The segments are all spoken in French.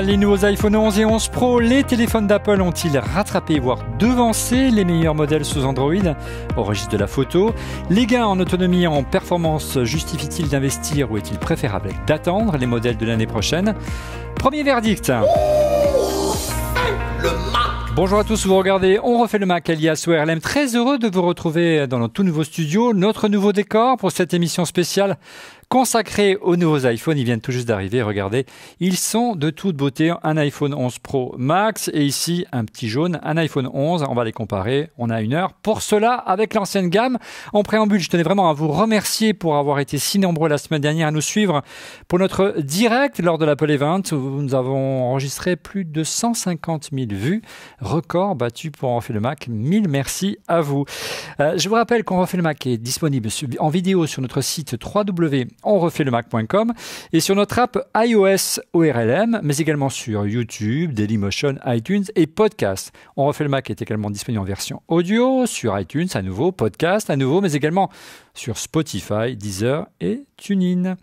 les nouveaux iPhone 11 et 11 Pro Les téléphones d'Apple ont-ils rattrapé, voire devancé les meilleurs modèles sous Android au registre de la photo Les gains en autonomie et en performance justifient-ils d'investir ou est-il préférable d'attendre les modèles de l'année prochaine Premier verdict Bonjour à tous, vous regardez On refait le Mac alias ORLM. Très heureux de vous retrouver dans notre tout nouveau studio, notre nouveau décor pour cette émission spéciale consacré aux nouveaux iPhones. Ils viennent tout juste d'arriver. Regardez, ils sont de toute beauté. Un iPhone 11 Pro Max et ici un petit jaune, un iPhone 11. On va les comparer. On a une heure pour cela avec l'ancienne gamme. En préambule, je tenais vraiment à vous remercier pour avoir été si nombreux la semaine dernière à nous suivre pour notre direct lors de l'Apple Event. Où nous avons enregistré plus de 150 000 vues, record battu pour Refait le Mac. Mille merci à vous. Euh, je vous rappelle qu'on Refait le Mac est disponible en vidéo sur notre site www on refait le Mac.com et sur notre app iOS ORLM, mais également sur YouTube, Dailymotion, iTunes et Podcast. On refait le Mac est également disponible en version audio sur iTunes à nouveau, Podcast à nouveau, mais également sur Spotify, Deezer et TuneIn.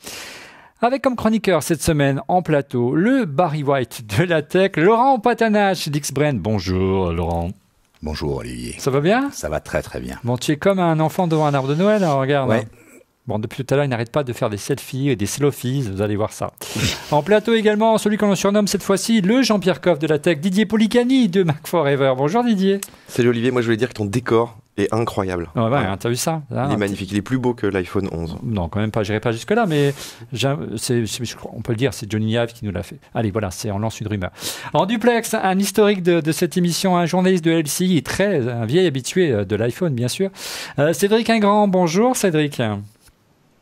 Avec comme chroniqueur cette semaine en plateau le Barry White de la tech, Laurent Patanache Patanach d'Xbrand. Bonjour Laurent. Bonjour Olivier. Ça va bien Ça va très très bien. Bon, tu es comme un enfant devant un arbre de Noël, alors hein, regarde. Hein. Bon, depuis tout à l'heure, il n'arrête pas de faire des selfies et des selfies, vous allez voir ça. en plateau également, celui qu'on surnomme cette fois-ci le Jean-Pierre Coff de la tech, Didier Policani de Mac Forever. Bonjour Didier. Salut Olivier, moi je voulais dire que ton décor est incroyable. Ouais, ouais. Hein, t'as vu ça hein, Il est magnifique, il est plus beau que l'iPhone 11. Non, quand même pas, j'irai pas jusque-là, mais on peut le dire, c'est Johnny Ive qui nous l'a fait. Allez, voilà, on lance une rumeur. En duplex, un historique de, cette émission, un journaliste de LCI, très, un vieil habitué euh, de l'iPhone, bien sûr. Euh, Cédric Ingrand, bonjour Cédric.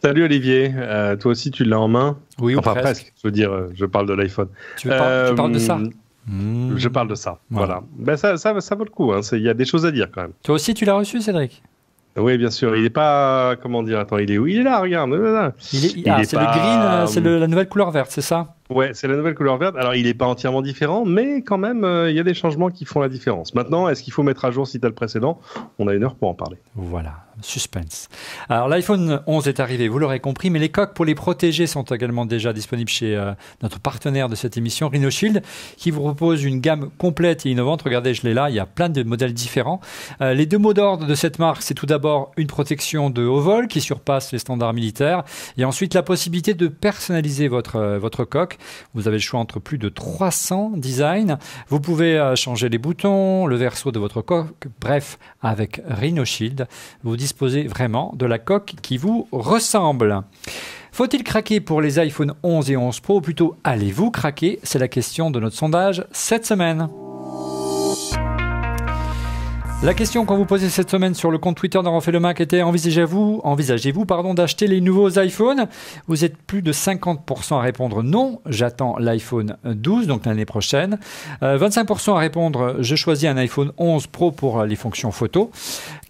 Salut Olivier, euh, toi aussi tu l'as en main Oui, ou enfin, presque. Je veux dire, euh, je parle de l'iPhone. Tu, parles de ça euh, hmm. Je parle de ça, voilà. Ben, ça, ça, ça, vaut le coup, hein. il y a des choses à dire quand même. Toi aussi tu l'as reçu Cédric oui, bien sûr. Il n'est pas. Comment dire Attends, il est où Il est là, regarde. Il est, ah, c'est le green, c'est la nouvelle couleur verte, c'est ça Ouais, c'est la nouvelle couleur verte. Alors, il n'est pas entièrement différent, mais quand même, il y a des changements qui font la différence. Maintenant, est-ce qu'il faut mettre à jour si tu as le précédent On a une heure pour en parler. Voilà. Suspense. Alors l'iPhone 11 est arrivé, vous l'aurez compris, mais les coques pour les protéger sont également déjà disponibles chez euh, notre partenaire de cette émission, RhinoShield, qui vous propose une gamme complète et innovante. Regardez, je l'ai là, il y a plein de modèles différents. Euh, les deux mots d'ordre de cette marque, c'est tout d'abord une protection de haut vol qui surpasse les standards militaires, et ensuite la possibilité de personnaliser votre, euh, votre coque. Vous avez le choix entre plus de 300 designs. Vous pouvez changer les boutons, le verso de votre coque, bref, avec RhinoShield, vous disposer vraiment de la coque qui vous ressemble. Faut-il craquer pour les iPhone 11 et 11 Pro ou plutôt allez-vous craquer C'est la question de notre sondage cette semaine. La question qu'on vous posait cette semaine sur le compte Twitter d'En le Mac était envisagez-vous envisagez vous pardon d'acheter les nouveaux iPhones Vous êtes plus de 50% à répondre non, j'attends l'iPhone 12 donc l'année prochaine. 25% euh, à répondre je choisis un iPhone 11 Pro pour euh, les fonctions photo.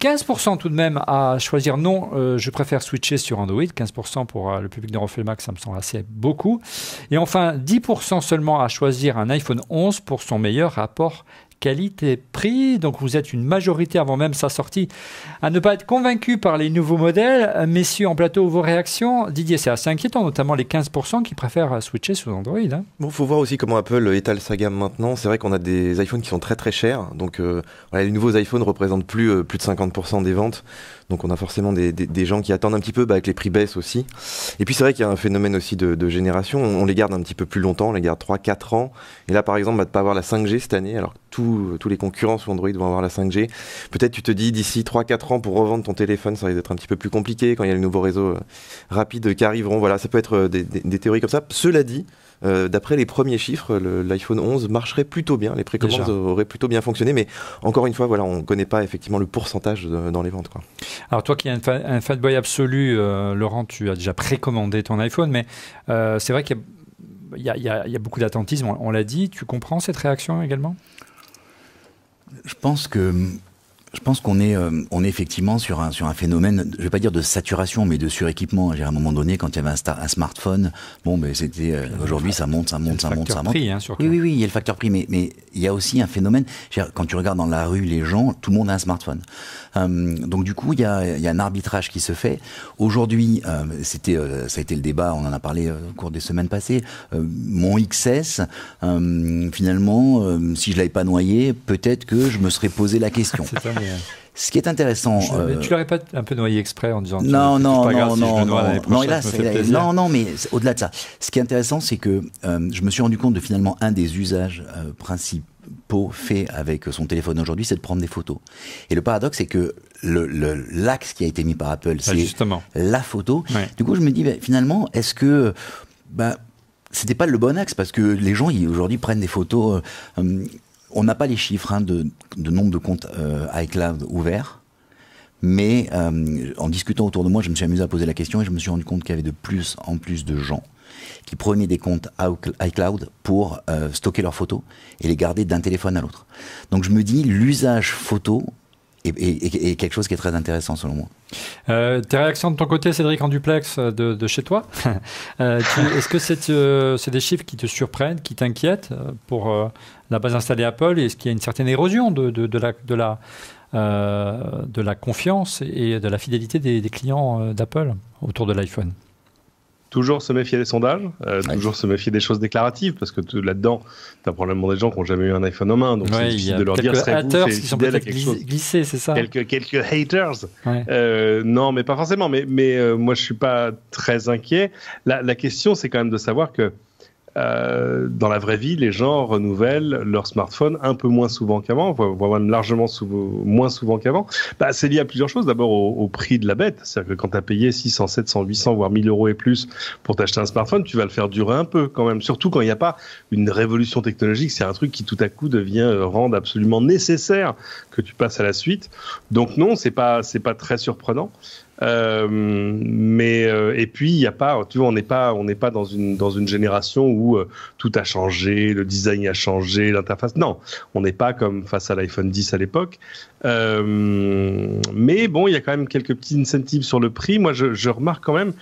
15% tout de même à choisir non, euh, je préfère switcher sur Android. 15% pour euh, le public de ça me semble assez beaucoup. Et enfin, 10% seulement à choisir un iPhone 11 pour son meilleur rapport qualité-prix. Donc vous êtes une majorité avant même sa sortie à ne pas être convaincu par les nouveaux modèles. Euh, messieurs en plateau, vos réactions Didier, c'est assez inquiétant, notamment les 15% qui préfèrent euh, switcher sous Android. Hein. Bon, faut voir aussi comment Apple étale sa gamme maintenant. C'est vrai qu'on a des iPhones qui sont très très chers. Donc euh, les nouveaux iPhones représentent plus, plus de 50% des ventes. Donc on a forcément des, gens qui attendent un petit peu, bah, avec les prix baissent aussi. Et puis c'est vrai qu'il y a un phénomène aussi de, génération. On, les garde un petit peu plus longtemps, on les garde 3-4 ans. Et là par exemple, bah, de ne pas avoir la 5G cette année, alors tous, les concurrents sur Android vont avoir la 5G. Peut-être tu te dis d'ici 3-4 ans pour revendre ton téléphone, ça va être un petit peu plus compliqué quand il y a les nouveaux réseaux euh, rapides qui arriveront. Voilà, ça peut être euh, des, théories comme ça. Cela dit, euh, d'après les premiers chiffres, l'iPhone 11 marcherait plutôt bien, les précommandes auraient plutôt bien fonctionné, mais encore une fois, voilà, on ne connaît pas effectivement le pourcentage dans les ventes. Alors toi qui es un, fanboy absolu, Laurent, tu as déjà précommandé ton iPhone, mais c'est vrai qu'il y, a beaucoup d'attentisme, on l'a dit, tu comprends cette réaction également je pense que je pense qu'on est, euh, on est effectivement sur un, sur un phénomène, je ne vais pas dire de saturation, mais de suréquipement. À un moment donné, quand il y avait un, smartphone, bon, mais ben, c'était euh, aujourd'hui ça monte, ça monte, ça monte, ça monte. Prix, hein, oui, oui, oui, il y a le facteur prix, mais, mais il y a aussi un phénomène. Quand tu regardes dans la rue les gens, tout le monde a un smartphone. Euh, donc du coup, il y a, un arbitrage qui se fait. Aujourd'hui, euh, c'était, euh, ça a été le débat, on en a parlé au cours des semaines passées. mon XS, finalement, si je l'avais pas noyé, peut-être que je me serais posé la question. Ce qui est intéressant. Tu l'aurais pas un peu noyé exprès en disant. Non, non, non, non, non, non, mais au-delà de ça, ce qui est intéressant, c'est que je me suis rendu compte de finalement un des usages principaux Pau fait avec son téléphone aujourd'hui, c'est de prendre des photos. Et le paradoxe, c'est que le, l'axe qui a été mis par Apple, ah, c'est la photo. Du coup, je me dis, ben, finalement, est-ce que... Ben, c'était pas le bon axe parce que les gens aujourd'hui prennent des photos. Euh, hum, on n'a pas les chiffres hein, de, nombre de comptes euh, iCloud ouverts, mais euh, en discutant autour de moi, je me suis amusé à poser la question et je me suis rendu compte qu'il y avait de plus en plus de gens qui prenaient des comptes iCloud pour euh, stocker leurs photos et les garder d'un téléphone à l'autre. Donc je me dis, l'usage photo est, quelque chose qui est très intéressant selon moi. Euh, tes réactions de ton côté, Cédric, en duplex euh, de, chez toi Est-ce que c'est des chiffres qui te surprennent, qui t'inquiètent pour la base installée Apple Est-ce qu'il y a une certaine érosion de, la, confiance et de la fidélité des, des clients d'Apple autour de l'iPhone toujours se méfier des sondages, euh, toujours se méfier des choses déclaratives, parce que là-dedans, tu as probablement des gens qui n'ont jamais eu un iPhone en main, donc c'est difficile de leur dire serait haters qui sont peut-être glissés, c'est ça quelques, haters. Euh, non, mais pas forcément, mais, euh, moi je suis pas très inquiet. la question, c'est quand même de savoir que euh, dans la vraie vie, les gens renouvellent leur smartphone un peu moins souvent qu'avant, voire largement moins souvent qu'avant. Bah, c'est lié à plusieurs choses. D'abord au, prix de la bête. C'est-à-dire que quand tu as payé 600, 700, 800, voire 1000 euros et plus pour t'acheter un smartphone, tu vas le faire durer un peu quand même. Surtout quand il n'y a pas une révolution technologique. C'est un truc qui tout à coup devient, euh, rendre absolument nécessaire que tu passes à la suite. Donc non, c'est pas, c'est pas très surprenant. Euh, mais euh, et puis il n'y a pas, tu vois, on n'est pas, on n'est pas dans une dans une génération où euh, tout a changé, le design a changé, l'interface. Non, on n'est pas comme face à l'iPhone 10 à l'époque. mais bon, il y a quand même quelques petits incentives sur le prix. Moi, je, remarque quand même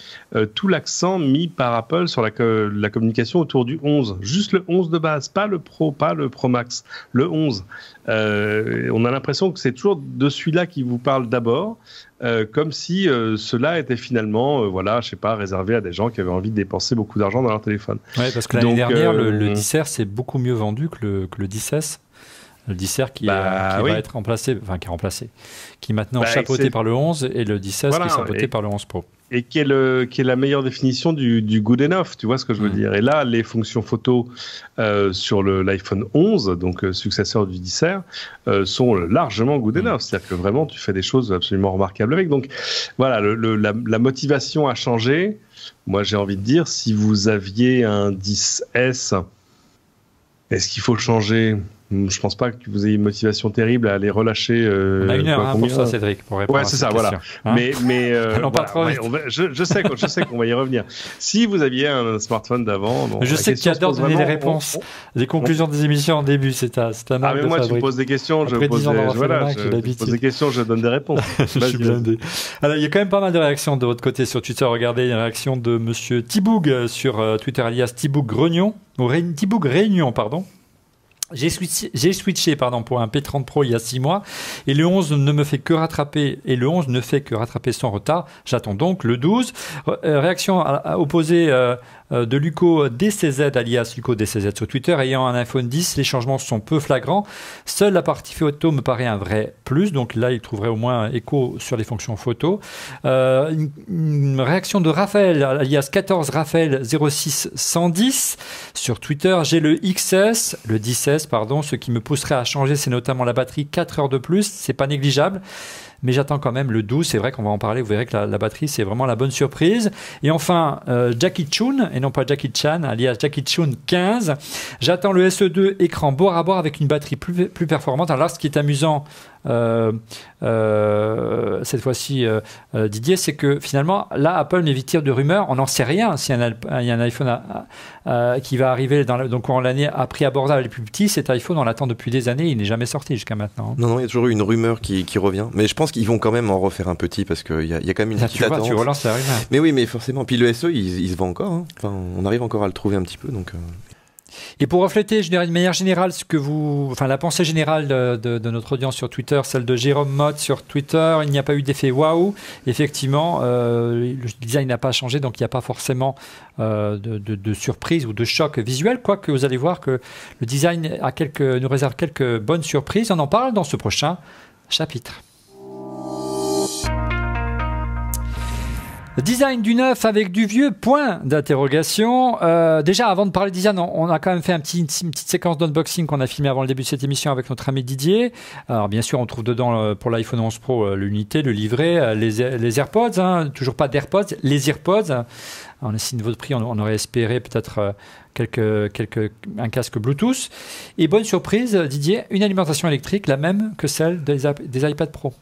tout l'accent mis par Apple sur la, la communication autour du 11, juste le 11 de base, pas le Pro, pas le Pro Max, le 11. Euh, on a l'impression que c'est toujours de celui-là qui vous parle d'abord, euh, comme si euh, cela était finalement, voilà, je sais pas, réservé à des gens qui avaient envie de dépenser beaucoup d'argent dans leur téléphone. Oui, parce que l'année dernière, le, 10R c'est beaucoup mieux vendu que le, que le 10S. Le 10R bah, qui, va être remplacé, enfin qui est remplacé, qui est maintenant bah, chapeauté par le 11 et le 10 qui est chapeauté par le 11 Pro et quelle est, est la meilleure définition du, good enough, tu vois ce que je veux mm. dire. Et là, les fonctions photo euh, sur l'iPhone 11, donc euh, successeur du 10 euh, sont largement good mm. enough. C'est-à-dire que vraiment, tu fais des choses absolument remarquables avec. Donc voilà, la, la, motivation a changé. Moi, j'ai envie de dire, si vous aviez un 10S, est-ce qu'il faut changer Mm, je pense pas que vous ayez une motivation terrible à aller relâcher. Euh, on a une heure hein, pour ça, Cédric, pour répondre. Ouais, c'est ça, voilà. Hein. Mais, mais euh, je, sais, je sais qu'on va y revenir. Si vous aviez un smartphone d'avant, je sais que tu adores donner les réponses, les conclusions des émissions en début. C'est un, c'est un ah mais moi, tu des questions, je pose, des, pose des questions, je donne des réponses. je suis blindé. Alors, il y a quand même pas mal de réactions de votre côté sur Twitter. Regardez, il une réaction de Monsieur Thiboug euh, sur euh, Twitter alias Thiboug ou Réunion, pardon. J'ai switché, pardon, pour un P30 Pro il y a 6 mois et le 11 ne me fait que rattraper et le 11 ne fait que rattraper son retard. J'attends donc le 12. Euh, réaction opposée euh, euh, de Luco DCZ, alias Luco DCZ sur Twitter, ayant un iPhone 10, les changements sont peu flagrants. Seule la partie photo me paraît un vrai plus, donc là il trouverait au moins un écho sur les fonctions photo. Euh, une, réaction de Raphaël, alias 14 Raphaël 06110 sur Twitter, j'ai le XS, le 16 pardon, ce qui me pousserait à changer c'est notamment la batterie 4 heures de plus, c'est pas négligeable mais j'attends quand même le 12. C'est vrai qu'on va en parler. Vous verrez que la, batterie, c'est vraiment la bonne surprise. Et enfin, euh, Jackie Chun, non pas Jackie Chan, hein, alias Jackie Chun 15. J'attends le SE2 écran bord à bord avec une batterie plus, plus performante. Alors ce qui est amusant euh, euh, cette fois-ci euh, Didier, c'est que finalement, là, Apple victime de rumeurs. On n'en sait rien si il y a un iPhone qui va arriver dans, donc en l'année à prix abordable et plus petit. Cet iPhone, on l'attend depuis des années. Il n'est jamais sorti jusqu'à maintenant. Non, non, il y a toujours eu une rumeur qui, revient. Mais je pense qu'ils vont quand même en refaire un petit parce qu'il y, y, a quand même une ah, petite tu vois, attente. Tu relances ça arrive. Mais oui, mais forcément. Puis le e, SE, il, se vend encore. Hein. on arrive encore à le trouver un petit peu. Donc, et pour refléter de manière générale ce que vous, enfin la pensée générale de, notre audience sur Twitter, celle de Jérôme Mott sur Twitter, il n'y a pas eu d'effet waouh. Effectivement, euh, le design n'a pas changé, donc il n'y a pas forcément euh, de, surprise ou de choc visuel, quoique vous allez voir que le design nous réserve quelques bonnes surprises. On en parle dans ce prochain chapitre. Design du neuf avec du vieux, point d'interrogation. Euh, déjà, avant de parler design, on, a quand même fait un petit, une petite séquence d'unboxing qu'on a filmé avant le début de cette émission avec notre ami Didier. Alors, bien sûr, on trouve dedans euh, pour l'iPhone 11 Pro euh, l'unité, le livret, les, AirPods, hein. toujours pas d'AirPods, les AirPods. En signe de votre prix, on, aurait espéré peut-être un casque Bluetooth. Et bonne surprise, Didier, une alimentation électrique, la même que celle des, des iPad Pro.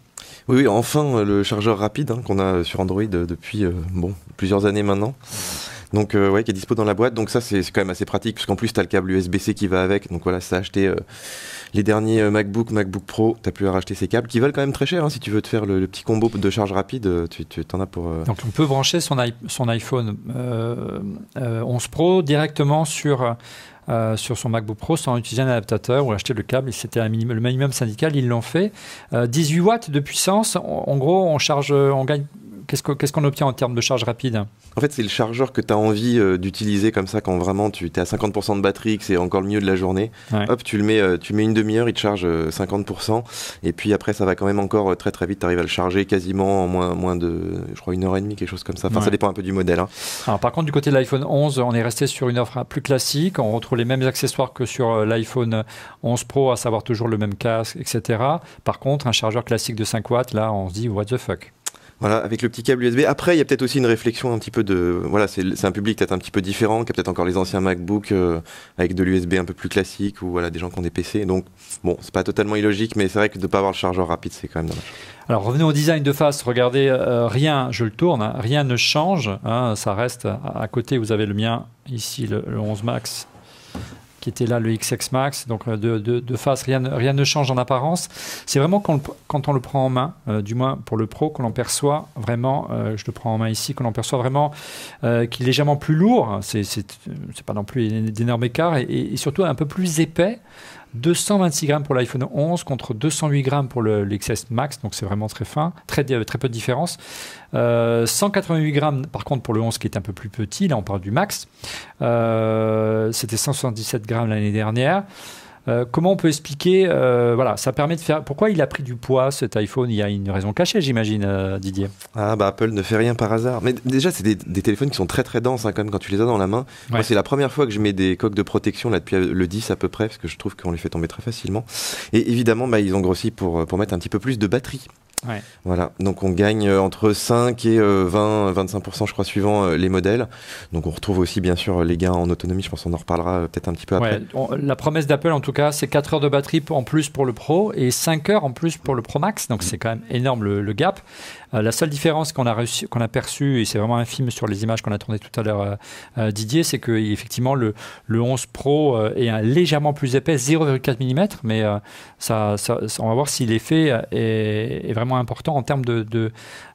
Oui, enfin euh, le chargeur rapide hein, qu'on a euh, sur Android euh, depuis bon, plusieurs années maintenant. Donc, ouais, qui est dispo dans la boîte. Donc, ça, c'est quand même assez pratique, puisqu'en plus, tu as le câble USB-C qui va avec. Donc, voilà, ça acheté les derniers MacBook, MacBook Pro. Tu plus à racheter ces câbles qui valent quand même très cher. Hein, si tu veux te faire le, petit combo de charge rapide, tu, en as pour. Donc, on peut brancher son, son iPhone 11 Pro directement sur euh, sur son MacBook Pro sans utiliser un adaptateur ou acheter le câble. C'était le minimum syndical, ils l'ont fait. 18 euh, watts de puissance, en, gros, on charge, on gagne Qu'est-ce qu'on obtient en termes de charge rapide En fait, c'est le chargeur que tu as envie euh, d'utiliser comme ça quand vraiment tu es à 50% de batterie, que c'est encore le mieux de la journée. Hop, tu le mets, euh, tu mets une demi-heure, il te charge 50%. Euh, et puis après, ça va quand même encore très très vite. Tu arrives à le charger quasiment en moins, moins de, je crois, une heure et demie, quelque chose comme ça. Enfin, ça dépend un peu du modèle. Hein. Alors, par contre, du côté de l'iPhone 11, on est resté sur une offre hein, plus classique. On retrouve les mêmes accessoires que sur l'iPhone 11 Pro, à savoir toujours le même casque, etc. Par contre, un chargeur classique de 5 watts, là, on se dit what the fuck. Voilà, avec le petit câble USB. Après, il y a peut-être aussi une réflexion un petit peu de. Voilà, c'est un public peut-être un petit peu différent, qui a peut-être encore les anciens MacBook euh, avec de l'USB un peu plus classique, ou voilà, des gens qui ont des PC. Donc, bon, c'est pas totalement illogique, mais c'est vrai que de ne pas avoir le chargeur rapide, c'est quand même dommage. Alors, revenons au design de face. Regardez, euh, rien, je le tourne, hein, rien ne change. Hein, ça reste à, côté, vous avez le mien, ici, le 11 Max qui était là le XX Max. Donc euh, de, face, rien, rien ne change en apparence. C'est vraiment quand, on le prend en main, euh, du moins pour le pro, qu'on en perçoit vraiment, euh, je le prends en main ici, qu'on en perçoit vraiment qu'il est légèrement plus lourd. C'est pas non plus d'énormes écart et, surtout un peu plus épais. 226 grammes pour l'iPhone 11 contre 208 grammes pour le, l'XS Max, donc c'est vraiment très fin, très, très peu de différence. 188 euh, grammes par contre pour le 11 qui est un peu plus petit, là on parle du Max. Euh, c'était 177 grammes l'année dernière. Euh, comment on peut expliquer, euh, voilà, ça permet de faire. Pourquoi il a pris du poids cet iPhone Il y a une raison cachée, j'imagine, euh, Didier. Ah bah Apple ne fait rien par hasard. Mais déjà, c'est des, téléphones qui sont très très denses hein, quand quand tu les as dans la main. c'est la première fois que je mets des coques de protection là depuis le 10 à peu près, parce que je trouve qu'on les fait tomber très facilement. Et évidemment, bah, ils ont grossi pour pour mettre un petit peu plus de batterie. Voilà, donc on gagne euh, entre 5 et 20, euh, 25% je crois suivant euh, les modèles. Donc on retrouve aussi bien sûr les gains en autonomie, je pense qu'on en reparlera peut-être un petit peu après. la promesse d'Apple en tout cas, c'est 4 heures de batterie en plus pour le Pro et 5 heures en plus pour le Pro Max, donc mm. c'est quand même énorme le gap. Euh, la seule différence qu'on a, perçue, et c'est vraiment un film sur les images qu'on a tournées tout à l'heure, euh, euh, Didier, c'est que effectivement le, 11 Pro est un, légèrement plus épais, 0,4 mm, mais ça, on va voir si l'effet est, vraiment important en termes de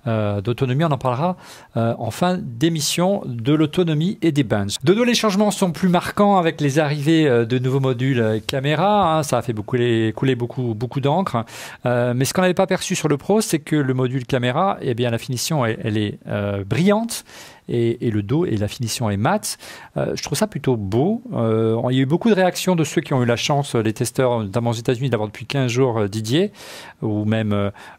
euh, d'autonomie. On en parlera euh, en fin d'émission de l'autonomie et des bands. De les changements sont plus marquants avec les arrivées euh, de nouveaux modules caméra. Hein, ça a fait beaucoup, les, couler beaucoup, beaucoup d'encre. mais ce qu'on n'avait pas perçu sur le Pro, c'est que le module caméra, eh bien, la finition, elle est brillante et, le dos et la finition est mat. Euh, je trouve ça plutôt beau. Euh, il y a eu beaucoup de réactions de ceux qui ont eu la chance, euh, les testeurs, notamment aux États-Unis, d'avoir depuis 15 jours Didier, ou même,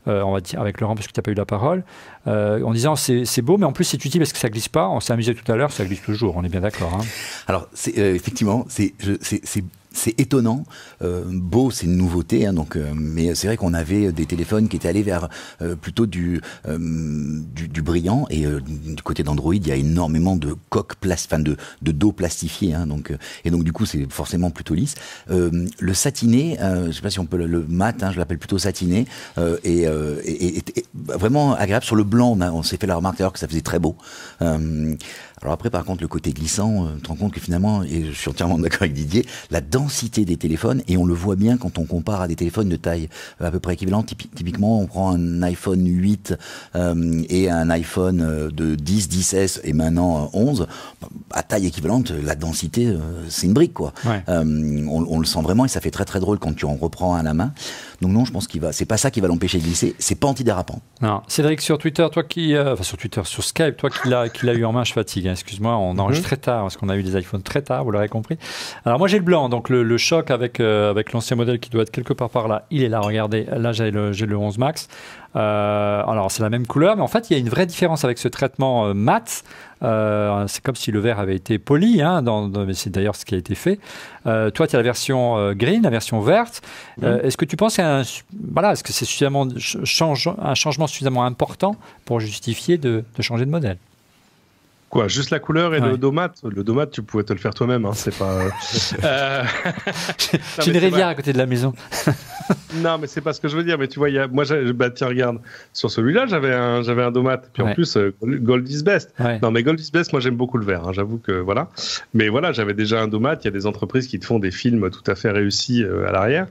on va dire, avec Laurent, parce que tu n'as pas eu la parole, en disant c'est beau, mais en plus c'est utile parce que ça glisse pas. On s'est amusé tout à l'heure, ça glisse toujours, on est bien d'accord. Hein. Alors, effectivement, c'est c'est étonnant. Euh, beau, c'est une nouveauté, hein, donc, euh, mais c'est vrai qu'on avait des téléphones qui étaient allés vers euh, plutôt du, du, du, brillant. Et du côté d'Android, il y a énormément de coques, enfin de, de dos plastifiés. Hein, donc, et donc, du coup, c'est forcément plutôt lisse. le satiné, je sais pas si on peut le, le mat, hein, je l'appelle plutôt satiné, et, et, vraiment agréable. Sur le blanc, on, on s'est fait la remarque d'ailleurs que ça faisait très beau. Alors après, par contre, le côté glissant, euh, tu te rends compte que finalement, et je suis entièrement d'accord avec Didier, la densité des téléphones, et on le voit bien quand on compare à des téléphones de taille euh, à peu près équivalente, typiquement, on prend un iPhone 8 euh, et un iPhone de 10, 10S et maintenant 11, à taille équivalente, la densité, c'est une brique, quoi. on, le sent vraiment et ça fait très très drôle quand tu en reprends à la main. Donc non, je pense qu'il va, c'est pas ça qui va l'empêcher de glisser, c'est pas antidérapant. Non. Cédric, sur Twitter, toi qui, enfin sur Twitter, sur Skype, toi qui l'a eu en main, je fatigue excuse-moi, on mhm. enregistre très tard, parce qu'on a eu des iPhones très tard, vous l'aurez compris. Alors moi j'ai le blanc, donc le, choc avec, euh, avec l'ancien modèle qui doit être quelque part par là, il est là, regardez, là j'ai le, le 11 Max. Euh, alors c'est la même couleur, mais en fait il y a une vraie différence avec ce traitement euh, mat. c'est comme si le verre avait été poli, hein, mais c'est d'ailleurs ce qui a été fait. toi, tu as la version green, la version verte. Mhm. est-ce que tu penses à voilà, ce que c'est suffisamment un changement suffisamment important pour justifier de changer de modèle Quoi, juste la couleur et le domate Le domate, tu pouvais te le faire toi-même, hein, c'est pas. Euh, euh, j'ai à côté de la maison. non, mais c'est pas ce que je veux dire. Mais tu vois, moi, bah, tiens, regarde, sur celui-là, j'avais un, j'avais un domate. Puis en plus, euh, Gold is best. Non, mais Gold is best, moi, j'aime beaucoup le vert. Hein, j'avoue que voilà. Mais voilà, j'avais déjà un domate. Il y a des entreprises qui te font des films tout à fait réussis à l'arrière.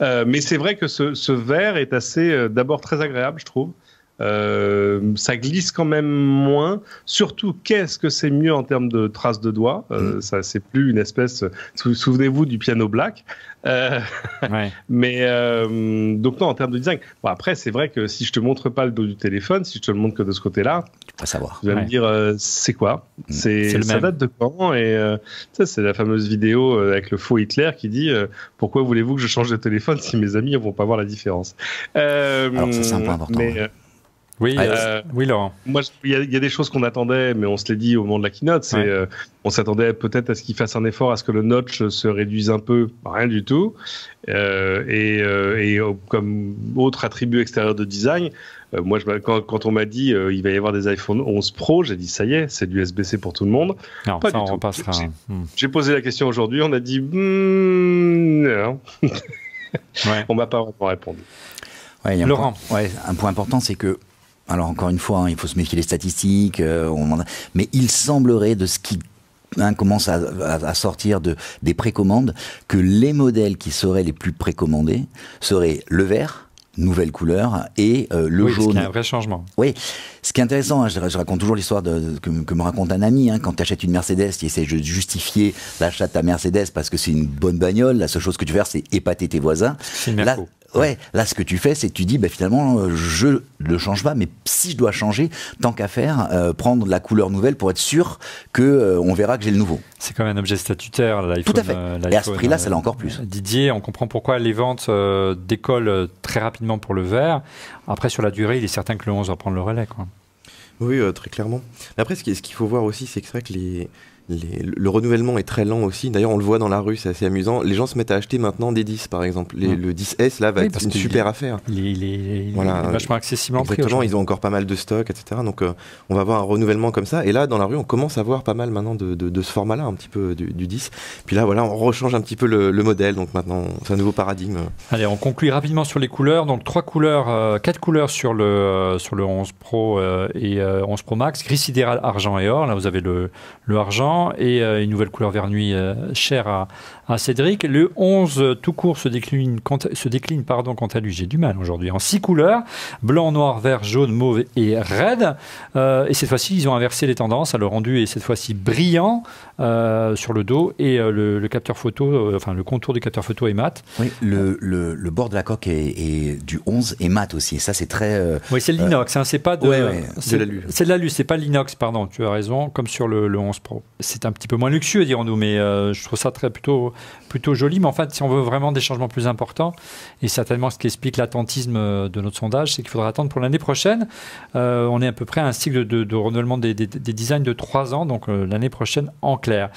mais c'est vrai que ce, ce vert est assez, d'abord très agréable, je trouve. Euh, ça glisse quand même moins. Surtout, qu'est-ce que c'est mieux en termes de traces de doigts euh, mm. Ça, c'est plus une espèce. Souvenez-vous du piano black. Euh, mais donc non, en termes de design. Bon, après, c'est vrai que si je te montre pas le dos du téléphone, si je te le montre que de ce côté-là, tu vas savoir. Tu vas me dire, c'est quoi mm. C'est ça même. date de quand Et ça, c'est la fameuse vidéo avec le faux Hitler qui dit pourquoi voulez-vous que je change de téléphone si mes amis ne vont pas voir la différence Alors c'est un important. Ah, euh, oui, Laurent. Moi, il y, a des choses qu'on attendait, mais on se l'est dit au moment de la keynote. Euh, on s'attendait peut-être à ce qu'il fasse un effort, à ce que le notch se réduise un peu, rien du tout. Euh, et, comme autre attribut extérieur de design, moi, je, quand, quand, on m'a dit qu'il il va y avoir des iPhone 11 Pro, j'ai dit ça y est, c'est du USB-C pour tout le monde. pas du tout. Hmm. J'ai posé la question aujourd'hui, on a dit hmm, On ne ouais. on m'a pas vraiment répondu. Laurent. ouais, un point important, c'est que alors encore une fois, hein, il faut se méfier des statistiques, euh, mais il semblerait de ce qui hein, commence à, sortir de, des précommandes, que les modèles qui seraient les plus précommandés seraient le vert, nouvelle couleur, et euh, le oui, jaune. C'est un vrai changement. Oui, ce qui est intéressant, hein, je, raconte toujours l'histoire que, me raconte un ami, quand tu achètes une Mercedes, tu essaies de justifier l'achat de ta Mercedes parce que c'est une bonne bagnole, la seule chose que tu veux c'est épater tes voisins. Ouais, là, ce que tu fais, c'est que tu dis, bah, finalement, euh, je ne change pas, mais si je dois changer, tant qu'à faire, euh, prendre la couleur nouvelle pour être sûr qu'on euh, on verra que j'ai le nouveau. C'est quand même un objet statutaire, l'iPhone. Tout à fait. Et à ce prix-là, ça l'a encore plus. Didier, on comprend pourquoi les ventes décollent très rapidement pour le vert. Après, sur la durée, il est certain que le 11 va prendre le relais. Quoi. Oui, très clairement. après, ce qu'il faut voir aussi, c'est que c'est vrai que les le renouvellement est très lent aussi. D'ailleurs, on le voit dans la rue, c'est assez amusant. Les gens se mettent à acheter maintenant des 10, par exemple. Le 10S, là, va être une super affaire. Il vachement accessible en Exactement, ils ont encore pas mal de stocks, etc. Donc, euh, on va avoir un renouvellement comme ça. Et là, dans la rue, on commence à voir pas mal maintenant de, ce format-là, un petit peu du, 10. Puis là, voilà, on rechange un petit peu le, modèle. Donc maintenant, c'est un nouveau paradigme. Allez, on conclut rapidement sur les couleurs. Donc, trois couleurs, euh, quatre couleurs sur le, euh, sur le 11 Pro et 11 Pro Max. Gris sidéral, argent et or. Là, vous avez le, le argent et euh, une nouvelle couleur vernis nuit euh, chère à, Cédric. Le 11 euh, tout court se décline, quant, se décline pardon, à lui, j'ai du mal aujourd'hui, en six couleurs, blanc, noir, vert, jaune, mauve et raide. et cette fois-ci, ils ont inversé les tendances. Le rendu est cette fois-ci brillant, euh, sur le dos et euh, le, capteur photo, euh, enfin le contour du capteur photo est mat. Oui, le, le, bord de la coque est, du 11 est mat aussi. Et ça, c'est très. oui, c'est l'inox, hein, c'est pas de, ouais, c'est l'alu, c'est pas l'inox, pardon, tu as raison, comme sur le, 11 Pro. C'est un petit peu moins luxueux, dirons-nous, mais je trouve ça très plutôt, plutôt joli. Mais en fait, si on veut vraiment des changements plus importants, et certainement ce qui explique l'attentisme de notre sondage, c'est qu'il faudra attendre pour l'année prochaine. on est à peu près à un cycle de, renouvellement des, des, designs de 3 ans, donc l'année prochaine en classe. Euh,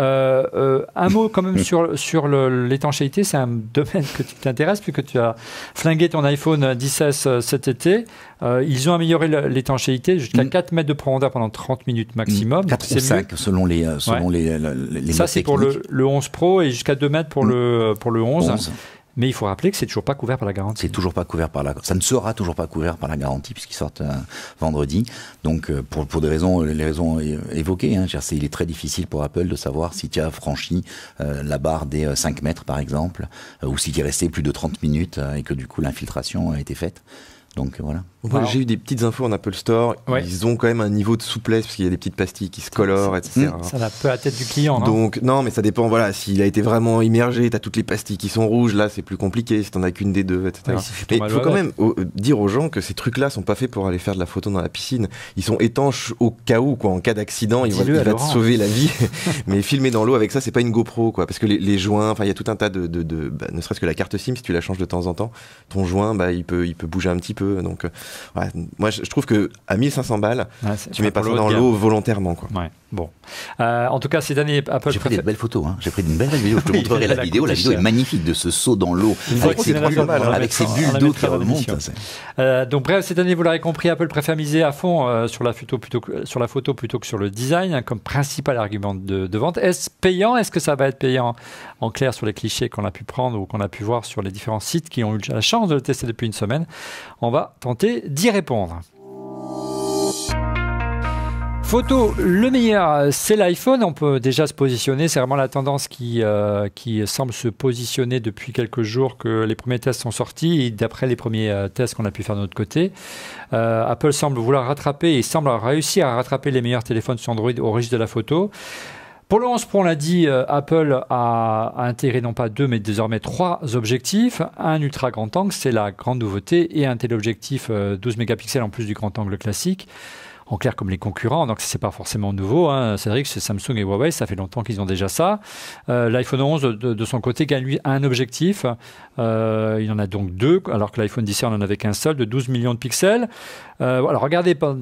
euh, un mot quand même mm. sur, sur l'étanchéité, c'est un domaine que tu t'intéresses puisque tu as flingué ton iPhone 10S euh, cet été. ils ont amélioré l'étanchéité jusqu'à 4 mm. mètres de profondeur pendant 30 minutes maximum. 4 mm. ou 5 selon les, selon les, Ça, c'est pour le, le, 11 Pro et jusqu'à 2 mètres pour, le, pour le 11. 11. Mais il faut rappeler que c'est toujours pas couvert par la garantie. C'est toujours pas couvert par la. Ça ne sera toujours pas couvert par la garantie puisqu'ils sortent vendredi. Donc euh, pour, pour des raisons, les raisons évoquées, hein, il est très difficile pour Apple de savoir si tu as franchi euh, la barre des 5 euh, mètres par exemple, ou si tu es resté plus de 30 minutes et que du coup l'infiltration a été faite. J'ai eu des petites infos en Apple Store. Ils ont quand même un niveau de souplesse parce qu'il y a des petites pastilles qui se colorent, etc. Ça va peu à tête du client. Donc non, mais ça dépend. Voilà, s'il a été vraiment immergé, tu as toutes les pastilles qui sont rouges. Là, c'est plus compliqué. Si t'en as qu'une des deux, etc. mais il faut quand même dire aux gens que ces trucs-là sont pas faits pour aller faire de la photo dans la piscine. Ils sont étanches au cas où, quoi. En cas d'accident, il, va, te sauver la vie. mais filmer dans l'eau avec ça, c'est pas une GoPro, quoi. Parce que les, joints, enfin, il y a tout un tas de, bah, ne serait-ce que la carte SIM, si tu la changes de temps en temps, ton joint, bah, il peut, il peut bouger un petit peu. Donc, euh, moi, je, trouve que à 1500 balles, tu mets pas ça dans l'eau volontairement. Quoi. Bon. Euh, en tout cas, cette année, Apple. J'ai pris des belles photos. Hein. J'ai pris une belle vidéo. Je te montrerai la, vidéo. La vidéo est magnifique de ce saut dans l'eau avec, ses bulles, hein. ces bulles d'eau qui remontent. Euh, donc, bref, cette année, vous l'aurez compris, Apple préfère miser à fond sur, la photo plutôt que, sur la photo plutôt que sur le design hein, comme principal argument de, vente. Est-ce payant Est-ce que ça va être payant en clair sur les clichés qu'on a pu prendre ou qu'on a pu voir sur les différents sites qui ont eu la chance de le tester depuis une semaine on va tenter d'y répondre. Photo, le meilleur, c'est l'iPhone. On peut déjà se positionner. C'est vraiment la tendance qui, euh, qui semble se positionner depuis quelques jours que les premiers tests sont sortis d'après les premiers euh, tests qu'on a pu faire de notre côté. Euh, Apple semble vouloir rattraper et semble réussir à rattraper les meilleurs téléphones sur Android au risque de la photo. Pour le 11 on l'a dit, euh, Apple a, intégré non pas deux, mais désormais trois objectifs. Un ultra grand angle, c'est la grande nouveauté, et un téléobjectif 12 euh, mégapixels en plus du grand angle classique en clair comme les concurrents. Donc c'est pas forcément nouveau. Hein. Cédric, c'est Samsung et Huawei, ça fait longtemps qu'ils ont déjà ça. Euh, L'iPhone 11, de, son côté, gagne lui un objectif. Euh, il en a donc deux, alors que l'iPhone 10 on en avait qu'un seul, de 12 millions de pixels. Euh, alors regardez, de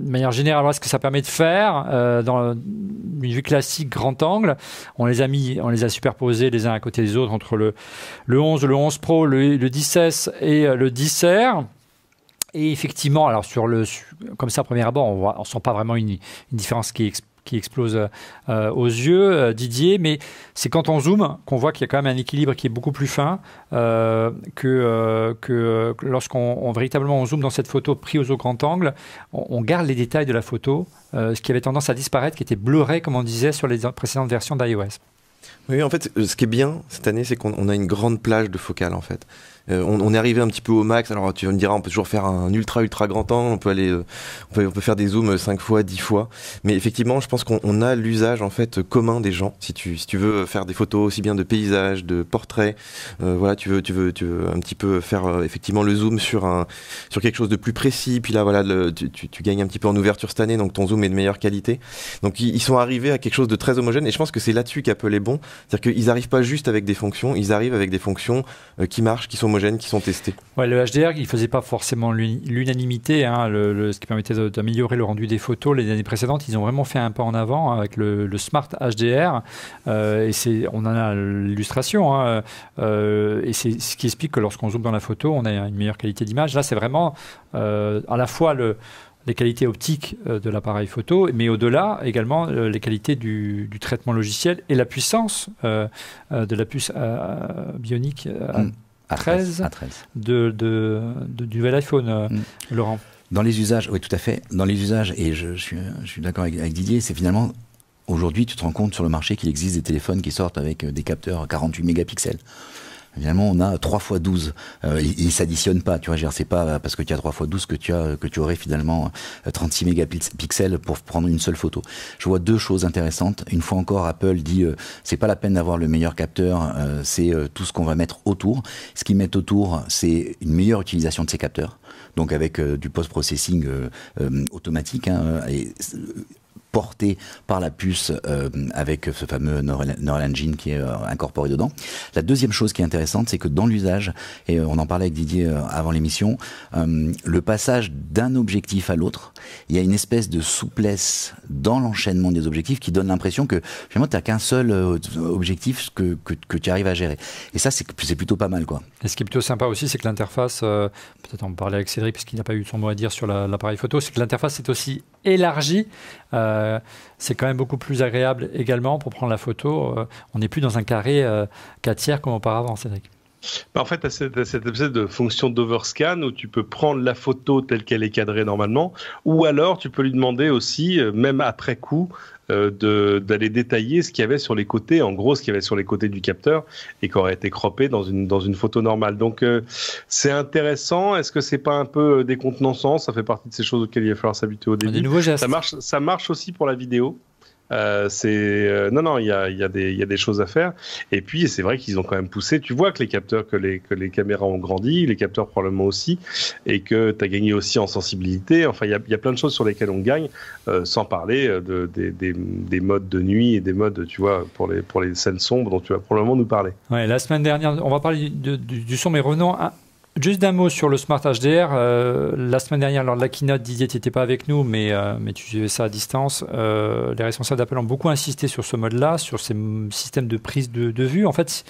manière générale, ce que ça permet de faire euh, dans une vue classique grand angle. On les a mis, on les a superposés les uns à côté des autres entre le, le 11, le 11 Pro, le, le 10S et le 10R. Et effectivement, alors sur le, comme ça, premier abord, on ne sent pas vraiment une, différence qui, explose euh, aux yeux, euh, Didier, mais c'est quand on zoome qu'on voit qu'il y a quand même un équilibre qui est beaucoup plus fin euh, que, que lorsqu'on véritablement on zoome dans cette photo prise au grand angle, on, garde les détails de la photo, ce qui avait tendance à disparaître, qui était bleuré, comme on disait, sur les précédentes versions d'iOS. Oui, en fait, ce qui est bien cette année, c'est qu'on a une grande plage de focale, en fait. Euh, on, est arrivé un petit peu au max. Alors tu me diras, on peut toujours faire un ultra ultra grand temps. on peut aller, euh, on peut, faire des zooms 5 fois, 10 fois. Mais effectivement, je pense qu'on a l'usage en fait commun des gens. Si tu, veux faire des photos aussi bien de paysages, de portraits, euh, voilà, tu veux, tu veux, tu veux un petit peu faire effectivement le zoom sur un, sur quelque chose de plus précis. Puis là, voilà, tu, gagnes un petit peu en ouverture cette année, donc ton zoom est de meilleure qualité. Donc ils, sont arrivés à quelque chose de très homogène. Et je pense que c'est là-dessus qu'Apple est bon, c'est-à-dire qu'ils n'arrivent pas juste avec des fonctions, ils arrivent avec des fonctions qui marchent, qui sont homogènes qui sont testés. Ouais, le HDR, il ne faisait pas forcément l'unanimité, hein. le, ce qui permettait d'améliorer le rendu des photos. Les années précédentes, ils ont vraiment fait un pas en avant avec le, Smart HDR. Euh, et c'est, on en a l'illustration. Hein. Euh, et c'est ce qui explique que lorsqu'on zoome dans la photo, on a une meilleure qualité d'image. Là, c'est vraiment euh, à la fois le les qualités optiques de l'appareil photo, mais au-delà également les qualités du, traitement logiciel et la puissance de la puce bionique. Hmm à 13 De, du nouvel iPhone, euh, mm. Laurent. Dans les usages, oui, tout à fait. Dans les usages, et je, suis, d'accord avec, avec Didier, c'est finalement aujourd'hui, tu te rends compte sur le marché qu'il existe des téléphones qui sortent avec euh, des capteurs 48 mégapixels. Évidemment, on a 3 fois 12. Euh, ils s'additionnent pas, tu vois. C'est pas parce que tu as 3 fois 12 que tu, as, que tu aurais finalement 36 euh, mégapixels pour prendre une seule photo. Je vois deux choses intéressantes. Une fois encore, Apple dit euh, c'est pas la peine d'avoir le meilleur capteur, euh, c'est tout ce qu'on va mettre autour. Ce qu'ils mettent autour, c'est une meilleure utilisation de ces capteurs donc avec euh, du post-processing euh, euh, automatique. Hein, et, porté par la puce avec ce fameux Neural Engine qui est incorporé dedans. La deuxième chose qui est intéressante, c'est que dans l'usage, et on en parlait avec Didier avant l'émission, le passage d'un objectif à l'autre, il y a une espèce de souplesse dans l'enchaînement des objectifs qui donne l'impression que finalement, tu n'as qu'un seul objectif que, que, que tu arrives à gérer. Et ça, c'est plutôt pas mal. quoi. Et ce qui est plutôt sympa aussi, c'est que l'interface, peut-être on parlait avec Cédric, puisqu'il n'a pas eu son mot à dire sur l'appareil photo, c'est que l'interface est aussi élargie. Euh, c'est quand même beaucoup plus agréable également pour prendre la photo. Euh, on n'est plus dans un carré 4 euh, tiers comme auparavant, Cédric. Bah, en fait, tu cette, de fonction d'overscan où tu peux prendre la photo telle qu'elle est cadrée normalement, ou alors tu peux lui demander aussi, même après coup, euh, d'aller détailler ce qu'il y avait sur les côtés, en gros ce qu'il y avait sur les côtés du capteur et qui aurait été croppé dans une, dans une photo normale. Donc euh, c'est intéressant. Est-ce que c'est pas un peu euh, décontenant Ça fait partie de ces choses auxquelles il va falloir s'habituer au ah, début. ça marche, ça marche aussi pour la vidéo. Euh, c'est euh, non, non, il y a, y, a y a, des choses à faire. Et puis, c'est vrai qu'ils ont quand même poussé. Tu vois que les capteurs, que les, que les caméras ont grandi, les capteurs probablement aussi, et que tu as gagné aussi en sensibilité. Enfin, il y a, y a, plein de choses sur lesquelles on gagne, euh, sans parler de, des, des, des, modes de nuit et des modes, tu vois, pour les, pour les scènes sombres dont tu vas probablement nous parler. Ouais, la semaine dernière, on va parler du, du son, mais revenons à Juste d'un mot sur le Smart HDR. Euh, la semaine dernière, lors de la keynote, Didier, tu n'étais pas avec nous, mais, euh, mais tu suivais ça à distance. Euh, les responsables d'Apple ont beaucoup insisté sur ce mode-là, sur ces systèmes de prise de, de, vue. En fait,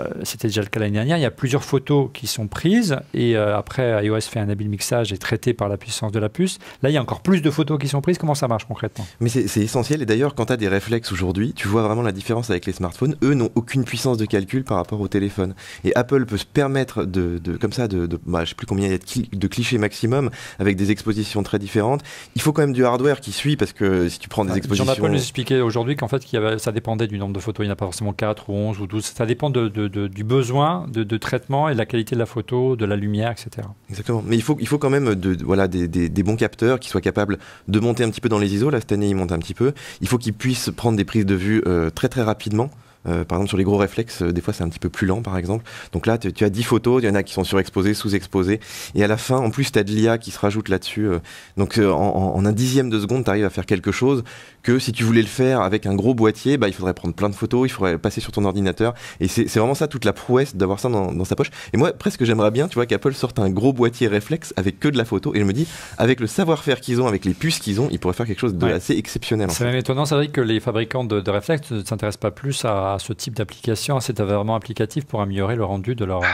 euh, c'était déjà le cas l'année dernière, il y a plusieurs photos qui sont prises et euh, après iOS fait un habile mixage et traité par la puissance de la puce. Là, il y a encore plus de photos qui sont prises. Comment ça marche concrètement Mais c'est essentiel et d'ailleurs, quand tu as des réflexes aujourd'hui, tu vois vraiment la différence avec les smartphones. Eux n'ont aucune puissance de calcul par rapport au téléphone. Et Apple peut se permettre de, comme ça, de, de bah, sais plus combien il y a de, clichés maximum avec des expositions très différentes. Il faut quand même du hardware qui suit parce que si tu prends des ah, expositions. a Apple nous expliquer aujourd'hui qu'en fait, ça dépendait du nombre de photos. Il n'y en a pas forcément 4 ou 11 ou 12. Ça dépend de du besoin de, traitement et de la qualité de la photo, de la lumière, etc. Exactement. Mais il faut, faut quand même voilà, des, bons capteurs qui soient capables de monter un petit peu dans les ISO. Là, cette année, ils montent un petit peu. Il faut qu'ils puissent prendre des prises de vue euh, très très rapidement. Euh, par exemple, sur les gros réflexes, euh, des fois, c'est un petit peu plus lent, par exemple. Donc là, tu, as 10 photos, il y en a qui sont surexposées, sous-exposées. Et à la fin, en plus, tu as de l'IA qui se rajoute là-dessus. Euh. donc en, un dixième de seconde, tu arrives à faire quelque chose que si tu voulais le faire avec un gros boîtier, bah, il faudrait prendre plein de photos, il faudrait passer sur ton ordinateur. Et c'est vraiment ça, toute la prouesse d'avoir ça dans, sa poche. Et moi, presque, j'aimerais bien, tu vois, qu'Apple sorte un gros boîtier réflexe avec que de la photo. Et je me dis, avec le savoir-faire qu'ils ont, avec les puces qu'ils ont, ils pourraient faire quelque chose d'assez assez exceptionnel. C'est même étonnant, c'est vrai que les fabricants de, de réflexes ne s'intéressent pas plus à à ce type d'application, à cet applicatif pour améliorer le rendu de leur. Ah,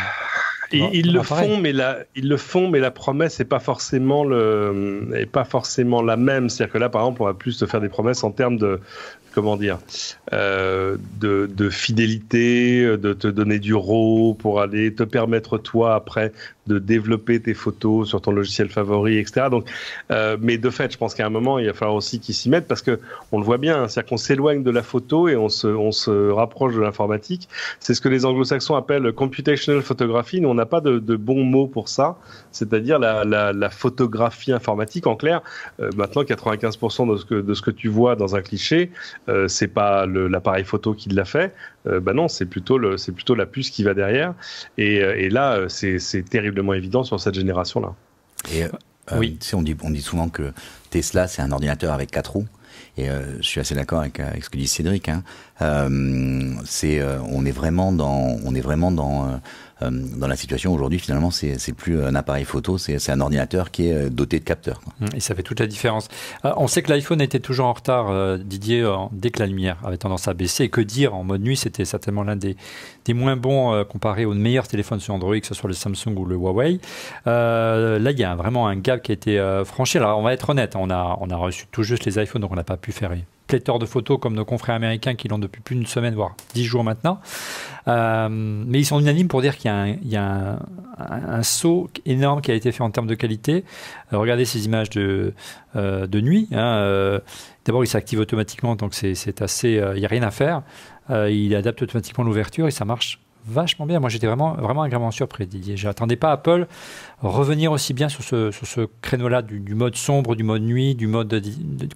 ils, ils, le font, mais la, ils le font, mais la promesse n'est pas forcément le, pas forcément la même. C'est-à-dire que là, par exemple, on va plus se faire des promesses en termes de, comment dire, euh, de, de, fidélité, de te donner du RAW pour aller te permettre toi après de développer tes photos sur ton logiciel favori, etc. Donc, euh, mais de fait, je pense qu'à un moment, il va falloir aussi qu'ils s'y mettent parce que on le voit bien, hein, c'est-à-dire qu'on s'éloigne de la photo et on se, on se rapproche de l'informatique. C'est ce que les anglo-saxons appellent computational photography. Nous, on n'a pas de, de mots pour ça, c'est-à-dire la, la, photographie informatique. En clair, euh, maintenant, 95% de ce, que, de ce que tu vois dans un cliché, euh, c'est pas l'appareil photo qui l'a fait, euh, bah non, c'est plutôt, c'est plutôt la puce qui va derrière. Et, euh, là, euh, c'est, terriblement évident sur cette génération-là. Et oui. on, dit, dit souvent que Tesla, c'est un ordinateur avec quatre roues. Et je suis assez d'accord avec, ce que dit Cédric. Hein. c'est, on est vraiment dans, on est vraiment dans euh, dans la situation aujourd'hui, finalement, c'est plus un appareil photo, c'est un ordinateur qui est euh, doté de capteurs. Et ça fait toute la différence. Euh, on sait que l'iPhone était toujours en retard, Didier, dès que la lumière avait tendance à baisser. Et que dire, en mode nuit, c'était certainement l'un des, moins bons comparé aux meilleurs téléphones sur Android, que ce soit le Samsung ou le Huawei. là, il y a vraiment un gap qui a été franchi. Alors, on va être honnête, on a, on a reçu tout juste les iPhones, donc on n'a pas pu faire pléthore de photos comme nos confrères américains qui l'ont depuis plus d'une semaine, voire dix jours maintenant. Euh, mais ils sont unanimes pour dire qu'il y a, un, saut énorme qui a été fait en termes de qualité. Euh, regardez ces images de, euh, de nuit. Hein, D'abord, il s'active automatiquement, donc c'est assez, il n'y a rien à faire. il adapte automatiquement l'ouverture et ça marche vachement bien. Moi, j'étais vraiment, vraiment agréablement surpris, Didier. n'attendais pas Apple revenir aussi bien sur ce, sur ce créneau-là du, mode sombre, du mode nuit, du mode euh,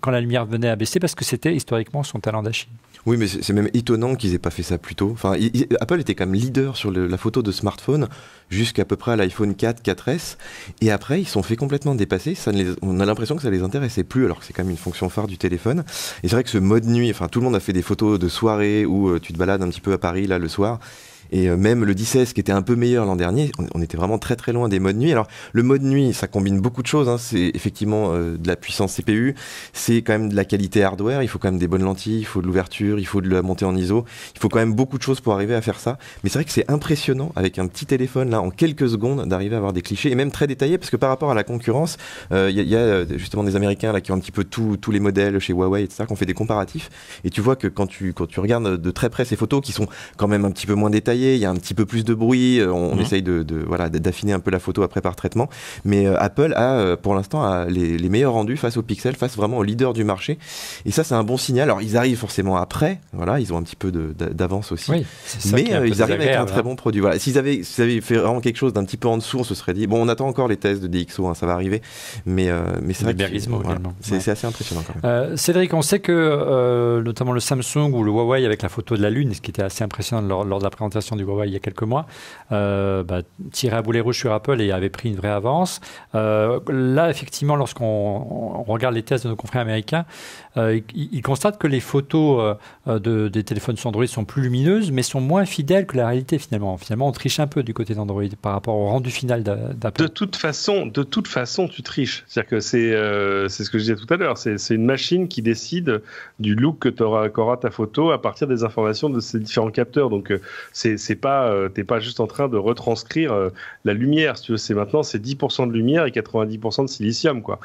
quand la lumière venait à baisser, parce que c'était historiquement son talent d'Achille. Oui, mais c'est même étonnant qu'ils aient pas fait ça plus tôt. Enfin, Apple était quand même leader sur la photo de smartphone jusqu'à peu près à l'iPhone 4, 4S, et après ils sont fait complètement dépasser. Ça on a l'impression que ça les intéressait plus, alors que c'est quand même une fonction phare du téléphone. Et c'est vrai que ce mode nuit, enfin tout le monde a fait des photos de soirée où euh, tu te balades un petit peu à Paris là le soir. Et euh, même le 16 qui était un peu meilleur l'an dernier, on, était vraiment très très loin des modes nuit. Alors le mode nuit, ça combine beaucoup de choses. Hein. C'est effectivement euh, de la puissance CPU, c'est quand même de la qualité hardware. Il faut quand même des bonnes lentilles, il faut de l'ouverture, il faut de la montée en ISO. Il faut quand même beaucoup de choses pour arriver à faire ça. Mais c'est vrai que c'est impressionnant avec un petit téléphone là en quelques secondes d'arriver à avoir des clichés et même très détaillés parce que par rapport à la concurrence, euh, il y, a justement des Américains là qui ont un petit peu tous les modèles chez Huawei, etc. qu'on fait des comparatifs et tu vois que quand tu quand tu regardes de très près ces photos qui sont quand même un petit peu moins détaillées il y a un petit peu plus de bruit, euh, on, mhm. essaye de, voilà, d'affiner un peu la photo après par traitement. Mais euh, Apple a euh, pour l'instant les, les, meilleurs rendus face au Pixel, face vraiment au leader du marché. Et ça, c'est un bon signal. Alors, ils arrivent forcément après, voilà, ils ont un petit peu d'avance aussi. mais ils arrivent avec un très hein. bon produit. Voilà. S'ils avaient, avaient, fait vraiment quelque chose d'un petit peu en dessous, on se serait dit, bon, on attend encore les tests de DxO, hein, ça va arriver. Mais, mais c'est vrai c'est assez impressionnant quand même. Cédric, on sait que notamment le Samsung ou le Huawei avec la photo de la Lune, ce qui était assez impressionnant lors de la présentation, du Huawei il y a quelques mois, euh, bah, tiré tirait à boulet rouge sur Apple et avait pris une vraie avance. Euh, là, effectivement, lorsqu'on regarde les tests de nos confrères américains, euh, il, constate que les photos euh, euh, des téléphones Android sont plus lumineuses, mais sont moins fidèles que la réalité finalement. Finalement, on triche un peu du côté d'Android par rapport au rendu final d'Apple. De toute façon, de toute façon, tu triches. C'est-à-dire que c'est c'est ce que je disais tout à l'heure. C'est une machine qui décide du look que qu'aura ta photo à partir des informations de ces différents capteurs. Donc c'est pas t'es pas juste en train de retranscrire la lumière. Si c'est maintenant c'est 10% de lumière et 90% de silicium quoi.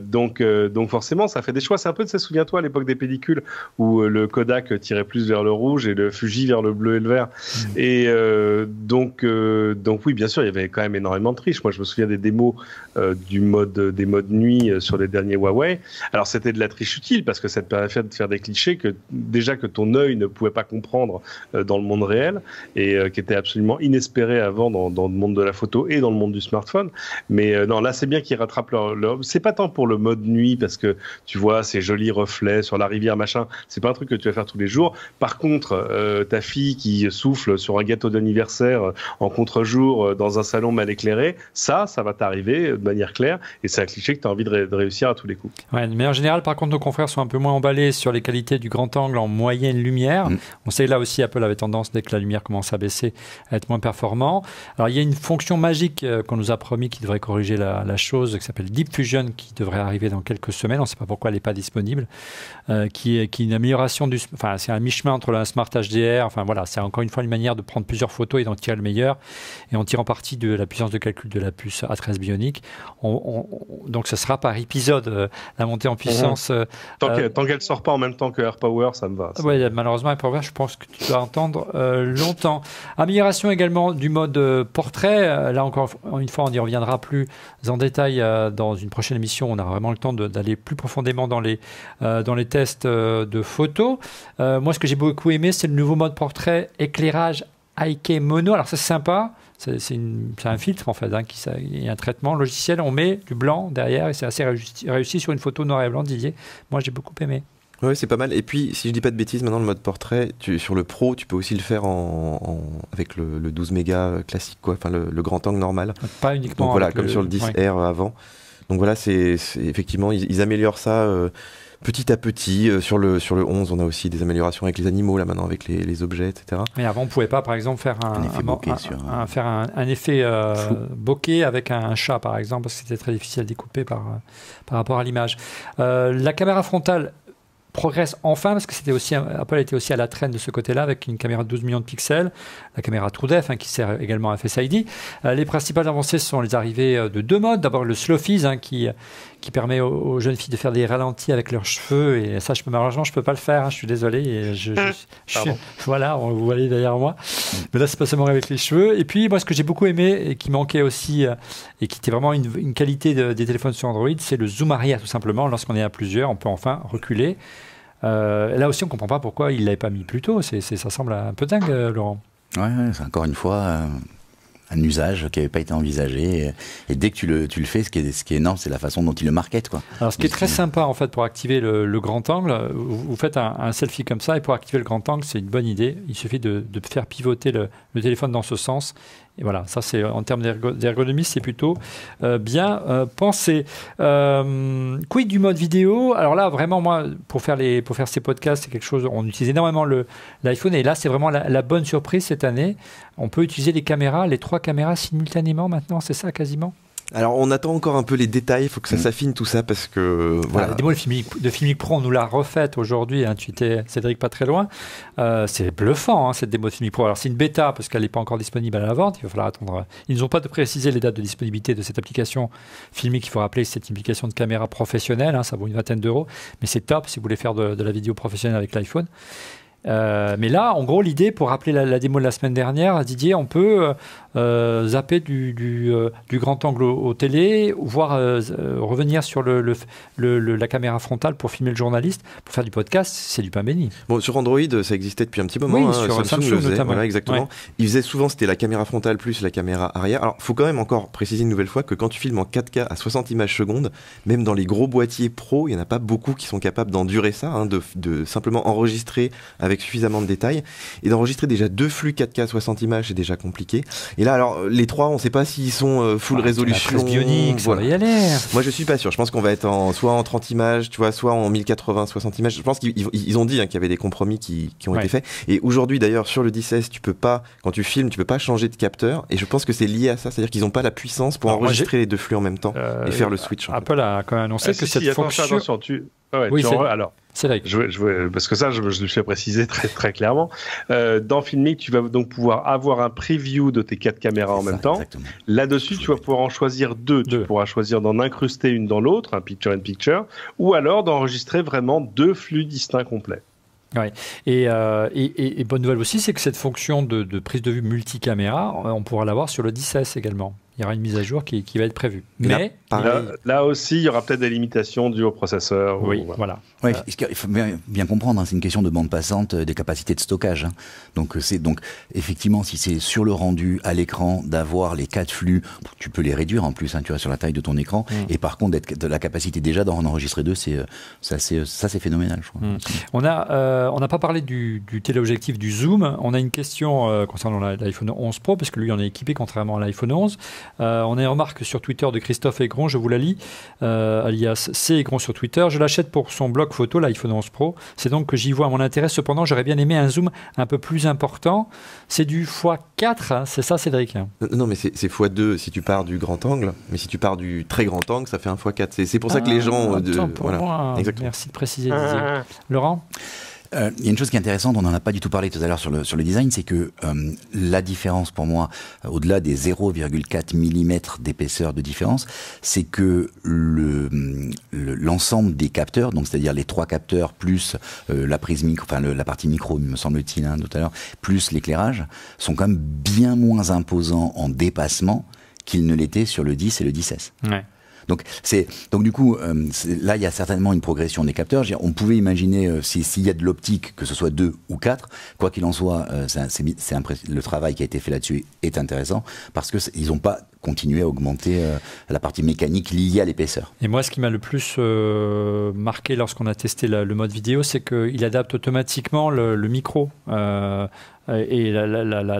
donc donc forcément, ça fait des choix c'est un peu, de ça, souviens-toi à l'époque des pellicules où euh, le Kodak tirait plus vers le rouge et le Fuji vers le bleu et le vert. Mmh. Et euh, donc, euh, donc oui, bien sûr, il y avait quand même énormément de triche. Moi, je me souviens des démos du mode, des modes nuit sur les derniers Huawei. Alors, c'était de la triche utile parce que ça te permettait de faire des clichés que déjà que ton œil ne pouvait pas comprendre dans le monde réel et qui était absolument inespéré avant dans, le monde de la photo et dans le monde du smartphone. Mais non, là, c'est bien qu'ils rattrapent leur, leur... C'est pas tant pour le mode nuit parce que tu vois, ces jolis reflets sur la rivière, machin. C'est pas un truc que tu vas faire tous les jours. Par contre, euh, ta fille qui souffle sur un gâteau d'anniversaire euh, en contre-jour euh, dans un salon mal éclairé, ça, ça va t'arriver de manière claire et c'est un cliché que tu as envie de, réussir à tous les coups. mais en général, par contre, nos confrères sont un peu moins emballés sur les qualités du grand angle en moyenne lumière. Mm. On sait là aussi, Apple avait tendance, dès que la lumière commence à baisser, à être moins performant. Alors, il y a une fonction magique qu'on nous a promis qui devrait corriger la, la chose, qui s'appelle Deep Fusion, qui devrait arriver dans quelques semaines. On ne sait pas pourquoi elle n'est pas disponible, euh, qui, est, qui une amélioration du. Enfin, c'est un mi-chemin entre la Smart HDR. Enfin, voilà, c'est encore une fois une manière de prendre plusieurs photos et d'en tirer le meilleur. Et en tirant parti de la puissance de calcul de la puce A13 Bionic. On, donc, ce sera par épisode euh, la montée en puissance. Mhm. Euh, tant qu'elle ne sort pas en même temps que AirPower, ça me va. Ça. Ouais, malheureusement, AirPower, je pense que tu vas entendre longtemps. Amélioration également du mode portrait. Là, encore une fois, on y reviendra plus en détail dans une prochaine émission. On aura vraiment le temps d'aller plus profondément dans les euh, dans les tests euh, de photos. Euh, moi, ce que j'ai beaucoup aimé, c'est le nouveau mode portrait éclairage IK mono. Alors ça c'est sympa, c'est un filtre en fait, hein, qui, ça, il y a un traitement logiciel, on met du blanc derrière et c'est assez réussi, sur une photo noir et blanc, Didier. Moi j'ai beaucoup aimé. Oui, c'est pas mal. Et puis, si je dis pas de bêtises, maintenant le mode portrait, tu, sur le pro, tu peux aussi le faire avec le, 12 mégas classique, enfin le, grand angle normal. Pas uniquement. Donc voilà, comme sur le 10R avant. Donc voilà, c'est effectivement, ils, améliorent ça euh, petit à petit. Euh, sur, le, sur le 11, on a aussi des améliorations avec les animaux, là maintenant, avec les, objets, etc. Mais avant, on ne pouvait pas, par exemple, faire un, effet, bokeh, Faire un, effet euh, avec un, chat, par exemple, parce que c'était très difficile à découper par, par rapport à l'image. la caméra frontale progresse enfin parce que c'était aussi Apple était aussi à la traîne de ce côté-là avec une caméra de 12 millions de pixels, la caméra TrueDef hein, qui sert également à FSID. Euh, les principales avancées sont les arrivées euh, de deux modes. D'abord le Slow hein, qui qui permet aux, jeunes filles de faire des ralentis avec leurs cheveux. Et ça, je, malheureusement, je ne peux pas le faire. Hein, je suis désolé. Et je, mmh. voilà, vous voyez derrière moi. Mais là, c'est pas seulement avec les cheveux. Et puis, moi, ce que j'ai beaucoup aimé et qui manquait aussi, euh, et qui était vraiment une, qualité des téléphones sur Android, c'est le zoom arrière, tout simplement. Lorsqu'on est à plusieurs, on peut enfin reculer. Euh, là aussi, on ne comprend pas pourquoi il ne l'avait pas mis plus tôt. c'est ça semble un peu dingue, euh, Laurent. Oui, ouais, encore une fois un usage qui n'avait pas été envisagé. Et, dès que tu le, tu le, fais, ce qui est, ce qui est énorme, c'est la façon dont ils le marketent. Quoi. Alors, ce qui est très sympa en fait pour activer le, grand angle, vous, faites un, selfie comme ça et pour activer le grand angle, c'est une bonne idée. Il suffit de, de faire pivoter le, téléphone dans ce sens et voilà, ça c'est en termes d'ergonomie, c'est plutôt euh, bien euh, pensé. Euh, quid du mode vidéo Alors là, vraiment, moi, pour faire, les, pour faire ces podcasts, c'est quelque chose, on utilise énormément l'iPhone et là, c'est vraiment la, bonne surprise cette année. On peut utiliser les caméras, les trois caméras simultanément maintenant, c'est ça quasiment alors on attend encore un peu les détails, il faut que ça mm. s'affine tout ça parce que voilà. la démo de Filmic, Pro, on nous l'a refaite aujourd'hui. Hein, tu étais Cédric pas très loin. Euh, c'est bluffant hein, cette démo de Filmic Pro. Alors c'est une bêta parce qu'elle n'est pas encore disponible à la vente. Il va falloir attendre. Ils n'ont pas de préciser les dates de disponibilité de cette application Filmic. Il faut rappeler c'est une application de caméra professionnelle. Hein, ça vaut une vingtaine d'euros, mais c'est top si vous voulez faire de, la vidéo professionnelle avec l'iPhone. Euh, mais là, en gros, l'idée, pour rappeler la, démo de la semaine dernière, Didier, on peut euh, euh, zapper du, euh, du, grand angle au, télé, voire euh, revenir sur le, le, la caméra frontale pour filmer le journaliste, pour faire du podcast, c'est du pain béni. Bon, sur Android, ça existait depuis un petit moment. Oui, hein, sur Samsung, exactement. Il faisait souvent, c'était la caméra frontale plus la caméra arrière. Alors, faut quand même encore préciser une nouvelle fois que quand tu filmes en 4K à 60 images secondes, même dans les gros boîtiers pro, il n'y en a pas beaucoup qui sont capables d'endurer ça, hein, de, de simplement enregistrer avec suffisamment de détails. Et d'enregistrer déjà deux flux 4K à 60 images, c'est déjà compliqué. Et là, alors, les trois, on ne sait pas s'ils sont euh, full bah, résolution. La bionique, voilà. ça va y aller. Moi, je suis pas sûr. Je pense qu'on va être en, soit en 30 images, tu vois, soit en 1080, 60 images. Je pense qu'ils ont dit hein, qu'il y avait des compromis qui, ont été faits. Et aujourd'hui, d'ailleurs, sur le 16 tu peux pas, quand tu filmes, tu peux pas changer de capteur. Et je pense que c'est lié à ça. C'est-à-dire qu'ils n'ont pas la puissance pour enregistrer les deux flux en même temps euh, et faire le switch. Apple a quand même annoncé ah, que cette fonction oui, alors. C'est vrai. Je, parce que ça, je, le fais préciser très, très clairement. Euh, dans Filmic, tu vas donc pouvoir avoir un preview de tes quatre caméras en même temps. Là-dessus, tu vas pouvoir en choisir deux. Tu pourras choisir d'en incruster une dans l'autre, un picture in picture, ou alors d'enregistrer vraiment deux flux distincts complets. Oui, euh, Et, bonne nouvelle aussi, c'est que cette fonction de, prise de vue multicaméra, on pourra l'avoir sur le 10S également il y aura une mise à jour qui, va être prévue. Mais là, aussi, il y aura peut-être des limitations dues au processeur. Oui, voilà. il faut bien comprendre, hein, c'est une question de bande passante, euh, des capacités de stockage. Hein. Donc, euh, c'est donc effectivement, si c'est sur le rendu à l'écran d'avoir les quatre flux, tu peux les réduire en plus, hein, tu vois, sur la taille de ton écran. Mm. Et par contre, de la capacité déjà d'en enregistrer deux, c'est euh, ça, c'est phénoménal. Je crois. Mm. On a, on n'a pas parlé du, téléobjectif du zoom. On a une question concernant l'iPhone 11 Pro, parce que lui, on est équipé contrairement à l'iPhone 11. Euh, on a une remarque sur Twitter de Christophe Aigron, je vous la lis, euh, alias C Aigron sur Twitter. Je l'achète pour son blog photo, l'iPhone 11 Pro. C'est donc que j'y vois mon intérêt. Cependant, j'aurais bien aimé un zoom un peu plus important. C'est du x4, hein. c'est ça, Cédric euh, Non, mais c'est x2 si tu pars du grand angle. Mais si tu pars du très grand angle, ça fait un x4. C'est pour ça que ah, les gens. De, voilà. Merci de préciser, Didier. Ah, ah, Laurent il euh, y a une chose qui est intéressante, on n'en a pas du tout parlé tout à l'heure sur le, sur le design, c'est que euh, la différence pour moi, euh, au-delà des 0,4 mm d'épaisseur de différence, c'est que l'ensemble le, des capteurs, donc c'est-à-dire les trois capteurs plus la prise micro, enfin la partie micro, me semble-t-il, hein, tout à l'heure, plus l'éclairage, sont quand même bien moins imposants en dépassement qu'ils ne l'étaient sur le 10 et le 10S. Ouais. Donc, donc du coup, euh, là, il y a certainement une progression des capteurs. On pouvait imaginer, euh, s'il y a de l'optique, que ce soit deux ou quatre. Quoi qu'il en soit, euh, c'est le travail qui a été fait là-dessus est intéressant parce qu'ils n'ont pas continué à augmenter la partie mécanique liée à l'épaisseur. Et moi, ce qui m'a le plus marqué lorsqu'on a testé le mode vidéo, c'est qu'il adapte automatiquement le, micro euh, et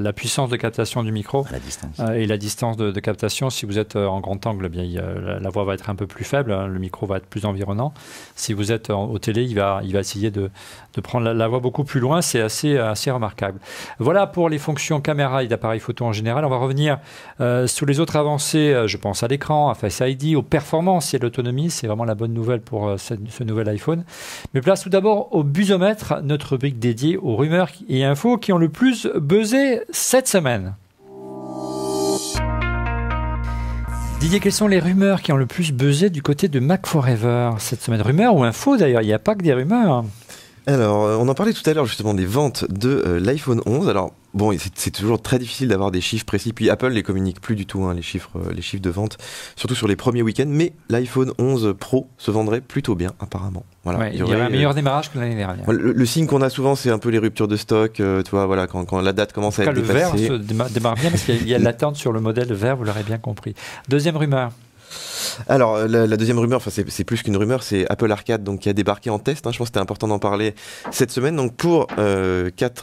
la, puissance de captation du micro euh, et la distance de, captation. Si vous êtes euh, en grand angle, eh bien, la, voix va être un peu plus faible, hein, le micro va être plus environnant. Si vous êtes au télé, il va, il va essayer de, de prendre la, voix beaucoup plus loin. C'est assez, assez remarquable. Voilà pour les fonctions caméra et d'appareil photo en général. On va revenir sous sur les autres avancées. Je pense à l'écran, à Face ID, aux performances et l'autonomie. C'est vraiment la bonne nouvelle pour ce, ce nouvel iPhone. Mais place tout d'abord au busomètre, notre rubrique dédiée aux rumeurs et infos qui ont le plus plus buzzé cette semaine. Didier, quelles sont les rumeurs qui ont le plus buzzé du côté de Mac Forever cette semaine Rumeurs ou infos d'ailleurs, il n'y a pas que des rumeurs. Hein. Alors, euh, on en parlait tout à l'heure justement des ventes de euh, l'iPhone 11. Alors, bon, c'est toujours très difficile d'avoir des chiffres précis. Puis Apple les communique plus du tout, hein, les, chiffres, euh, les chiffres de vente, surtout sur les premiers week-ends. Mais l'iPhone 11 Pro se vendrait plutôt bien, apparemment. Voilà, il y, aurait, un meilleur euh, démarrage que l'année dernière. Le, signe qu'on a souvent, c'est un peu les ruptures de stock. Euh, tu vois, voilà, quand, la date commence à être dépassée. Le vert se démarre bien parce qu'il y a, a l'attente sur le modèle vert, vous l'aurez bien compris. Deuxième rumeur. Alors, euh, la, deuxième rumeur, enfin, c'est plus qu'une rumeur, c'est Apple Arcade donc, qui a débarqué en test. Hein. je pense que c'était important d'en parler cette semaine. Donc, pour 4,99€,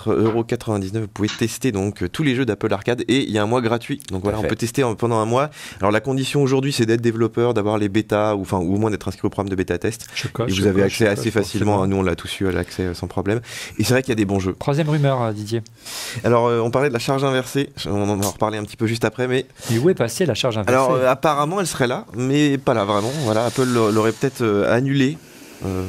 euh, vous pouvez tester donc, tous les jeux d'Apple Arcade et il y a un mois gratuit. Donc, voilà, on peut tester pendant un mois. Alors, la condition aujourd'hui, c'est d'être développeur, d'avoir les bêtas, ou, ou au moins d'être inscrit au programme de bêta test. et vous avez accès assez facilement. Hein, nous, on l'a tous eu à l'accès euh, sans problème. Et c'est vrai qu'il y a des bons jeux. Troisième rumeur, Didier. Alors, on parlait de la charge inversée. On en va reparler un petit peu juste après. mais... où est passée la charge inversée Alors, apparemment, elle serait là mais pas là vraiment. Voilà, Apple l'aurait peut-être euh, annulé. Euh,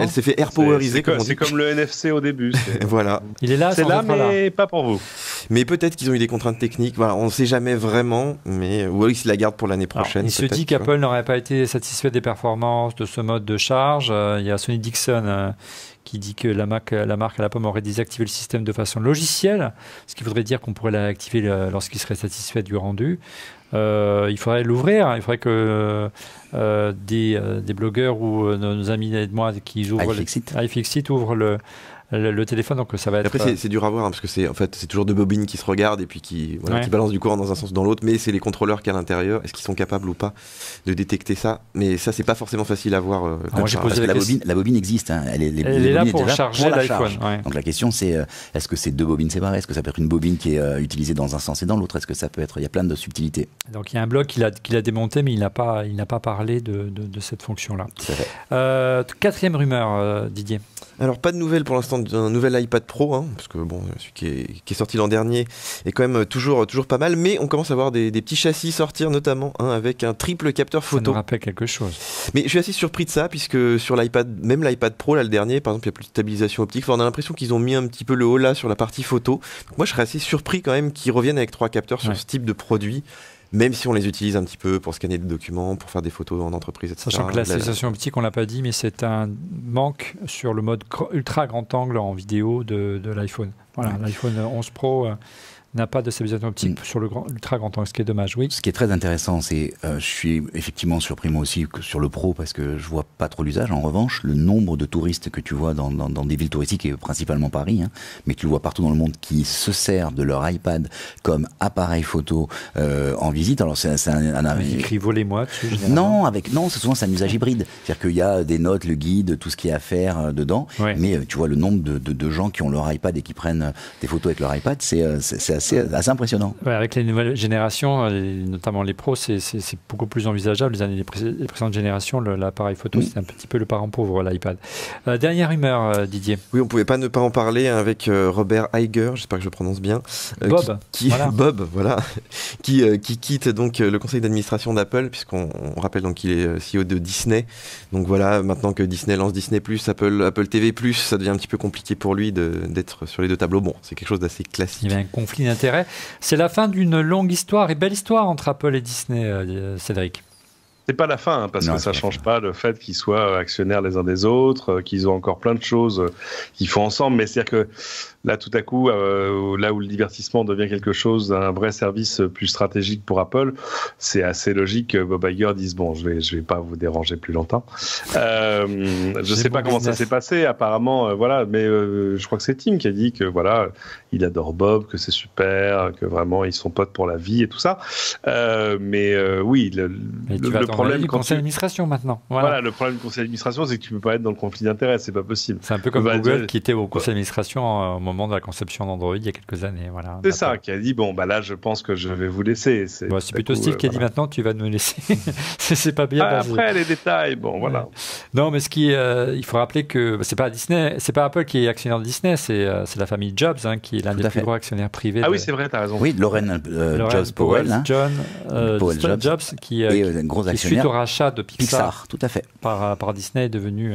elle s'est fait air-poweriser C'est comme, le NFC au début. voilà. Il est là, c'est là, mais pas pour vous. Mais peut-être qu'ils ont eu des contraintes techniques. Voilà, on ne sait jamais vraiment, mais ou ils la gardent pour l'année prochaine. il se dit qu'Apple n'aurait pas été satisfait des performances de ce mode de charge. Euh, il y a Sony Dixon qui dit que la marque, la marque à la pomme aurait désactivé le système de façon logicielle, ce qui voudrait dire qu'on pourrait l'activer lorsqu'il serait satisfait du rendu. Euh, il faudrait l'ouvrir. Il faudrait que euh, euh, des, blogueurs ou nos amis et moi qui ouvrent ah, iFixit, le, le, téléphone, donc ça va être. Après, euh, c'est dur à voir hein, parce que c'est en fait c'est toujours deux bobines qui se regardent et puis qui, qui balancent du courant dans un sens ou dans l'autre, mais c'est les contrôleurs qui à l'intérieur, est-ce qu'ils sont capables ou pas de détecter ça Mais ça, c'est pas forcément facile à voir. Euh, ah, la, bobine, la bobine existe, hein. elle est, là pour charger l'iPhone. Donc la question c'est euh, est-ce que c'est deux bobines séparées Est-ce que ça peut être une bobine qui est utilisée dans un sens et dans l'autre Est-ce que ça peut être Il y a plein de subtilités. Donc il y a un blog qu'il a, démonté, mais il n'a pas, il pas parlé de cette fonction-là. quatrième rumeur, Didier. Alors, pas de nouvelles pour l'instant d'un nouvel iPad Pro, hein, parce que bon, celui qui est, sorti l'an dernier est quand même euh, toujours, toujours pas mal, mais on commence à voir des, petits châssis sortir, notamment hein, avec un triple capteur photo. Ça me rappelle quelque chose. Mais je suis assez surpris de ça, puisque sur l'iPad, même l'iPad Pro, le dernier, par exemple, il n'y a plus de stabilisation optique. on a l'impression qu'ils ont mis un petit peu le haut là sur la partie photo. moi, je serais assez surpris quand même qu'ils reviennent avec trois capteurs sur ce type de produit même si on les utilise un petit peu pour scanner des documents, pour faire des photos en entreprise, etc. Sachant que la sensation optique, on l'a pas dit, mais c'est un manque sur le mode ultra grand angle en vidéo de, l'iPhone. Voilà, l'iPhone 11 Pro. Euh, n'a pas de stabilisation optique mm. sur le grand, ultra grand angle, ce qui est dommage, oui. Ce qui est très intéressant, c'est, euh, je suis effectivement surpris moi aussi sur le pro parce que je vois pas trop l'usage. En revanche, le nombre de touristes que tu vois dans, des villes touristiques et principalement Paris, hein, mais tu le vois partout dans le monde qui se servent de leur iPad comme appareil photo euh, en visite. Alors c'est un, un, un... écrit volez-moi. Non, avec non, c'est un usage hybride, c'est-à-dire qu'il y a des notes, le guide, tout ce qu'il y a à faire euh, dedans. Mais tu vois le nombre de, gens qui ont leur iPad et qui prennent des photos avec leur iPad, c'est c'est c'est assez, impressionnant. avec les nouvelles générations, euh, notamment les pros, c'est beaucoup plus envisageable. Les années les, précédentes générations, l'appareil photo, mm. c'est un petit peu le parent pauvre, l'iPad. Euh, dernière rumeur, euh, Didier. Oui, on pouvait pas ne pas en parler hein, avec Robert Iger j'espère que je prononce bien. Bob. Qui, Bob, voilà. qui, qui quitte donc le conseil d'administration d'Apple, puisqu'on rappelle donc qu'il est CEO de Disney. Donc voilà, maintenant que Disney lance Disney+, Apple, Apple TV+, ça devient un petit peu compliqué pour lui d'être sur les deux tableaux. Bon, c'est quelque chose d'assez classique. Il y avait un conflit Intérêt. C'est la fin d'une longue histoire et belle histoire entre Apple et Disney, euh, euh, Cédric. C'est pas la fin, hein, parce que ça change pas le fait qu'ils soient actionnaires les uns des autres, euh, qu'ils ont encore plein de choses qu'ils font ensemble. Mais c'est-à-dire que là, tout à coup, euh, là où le divertissement devient quelque chose, un vrai service plus stratégique pour Apple, c'est assez logique que Bob Iger dise bon, je vais, je vais pas vous déranger plus longtemps. Euh, je je sais pas comment ça s'est passé. Apparemment, euh, voilà, mais je crois que c'est Tim qui a dit que voilà, il adore Bob, que c'est super, que vraiment ils sont potes pour la vie et tout ça. mais oui, le, problème du conseil d'administration maintenant. Voilà. le problème du conseil d'administration, c'est que tu peux pas être dans le conflit d'intérêts, c'est pas possible. C'est un peu comme Google qui était au conseil d'administration au moment de la conception d'Android il y a quelques années. Voilà, c'est ça, qui a dit bon, bah là, je pense que je vais vous laisser. C'est bah, plutôt Steve qui a euh, dit maintenant, tu vas nous laisser. c'est pas bien. Ah, bah, après, les détails, bon, voilà. Non, mais ce qui, euh, il faut rappeler que bah, c'est pas Disney, c'est pas Apple qui est actionnaire de Disney, c'est euh, c'est la famille Jobs hein, qui est l'un des plus gros actionnaires privés. Ah oui, c'est vrai, tu as raison. Oui, Lorraine, Jobs Powell. Hein. John Jobs, qui, est gros actionnaire. suite au rachat de Pixar, tout à fait. Par, par Disney est devenu.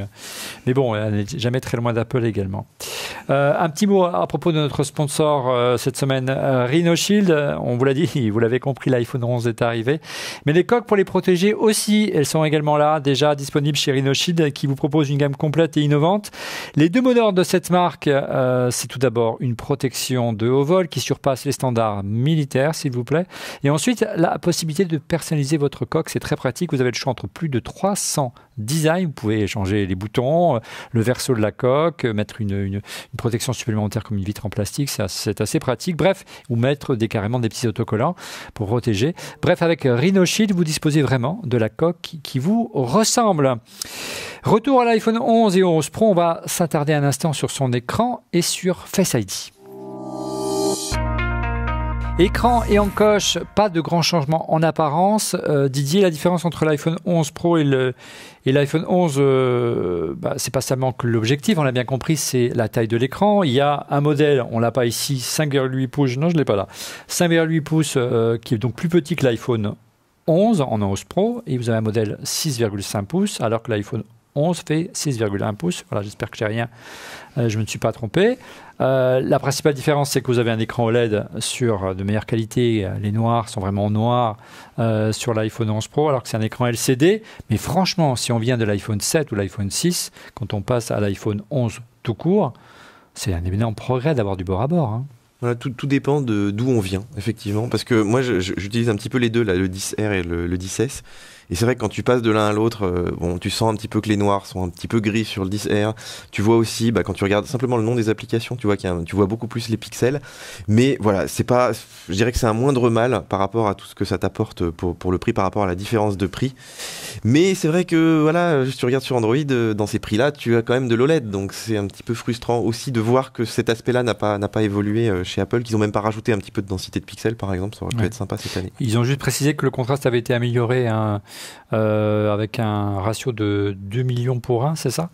Mais bon, elle n'est jamais très loin d'Apple également. un petit mot à propos de notre sponsor euh, cette semaine, euh, rhino RhinoShield. On vous l'a dit, vous l'avez compris, l'iPhone 11 est arrivé. Mais les coques pour les protéger aussi, elles sont également là, déjà disponibles chez RhinoShield, qui vous propose une gamme complète et innovante. Les deux modèles de cette marque, euh, c'est tout d'abord une protection de haut vol qui surpasse les standards militaires, s'il vous plaît. Et ensuite, la possibilité de personnaliser votre coque, c'est très pratique. Vous avez le choix entre plus de 300 designs. Vous pouvez changer les boutons, le verso de la coque, mettre une protection supplémentaire comme une vitre en plastique, c'est assez pratique. Bref, ou mettre des, carrément des petits autocollants pour protéger. Bref, avec RhinoShield, vous disposez vraiment de la coque qui vous ressemble. Retour à l'iPhone 11 et 11 Pro, on va s'attarder un instant sur son écran et sur Face ID. Écran et encoche, pas de grand changement en apparence. Euh, Didier, la différence entre l'iPhone 11 Pro et l'iPhone 11, euh, bah, c'est pas seulement que l'objectif, on l'a bien compris, c'est la taille de l'écran. Il y a un modèle, on l'a pas ici, 5,8 pouces, non je l'ai pas là, 5,8 pouces euh, qui est donc plus petit que l'iPhone 11 en 11 Pro et vous avez un modèle 6,5 pouces alors que l'iPhone 11 fait 6,1 pouces. Voilà, j'espère que j'ai rien euh, je ne me suis pas trompé. Euh, la principale différence, c'est que vous avez un écran OLED sur euh, de meilleure qualité. Les noirs sont vraiment noirs sur l'iPhone 11 Pro, alors que c'est un écran LCD. Mais franchement, si on vient de l'iPhone 7 ou l'iPhone 6, quand on passe à l'iPhone 11 tout court, c'est un énorme progrès d'avoir du bord à bord. Hein. Voilà, tout, tout dépend d'où on vient, effectivement. Parce que moi, j'utilise un petit peu les deux, le 10R et le, le 10S. Et c'est vrai que quand tu passes de l'un à l'autre, euh, bon, tu sens un petit peu que les noirs sont un petit peu gris sur le 10R. Tu vois aussi, bah, quand tu regardes simplement le nom des applications, tu vois, qu'il tu vois beaucoup plus les pixels. Mais voilà, c'est pas, je dirais que c'est un moindre mal par rapport à tout ce que ça t'apporte pour, pour, le prix, par rapport à la différence de prix. Mais c'est vrai que, voilà, si tu regardes sur Android, euh, dans ces prix-là, tu as quand même de l'OLED. Donc c'est un petit peu frustrant aussi de voir que cet aspect-là n'a pas, n'a pas évolué euh, chez Apple, qu'ils ont même pas rajouté un petit peu de densité de pixels, par exemple. Ça aurait pu être sympa cette année. Ils ont juste précisé que le contraste avait été amélioré. Hein, euh, avec un ratio de 2 millions pour 1, c'est ça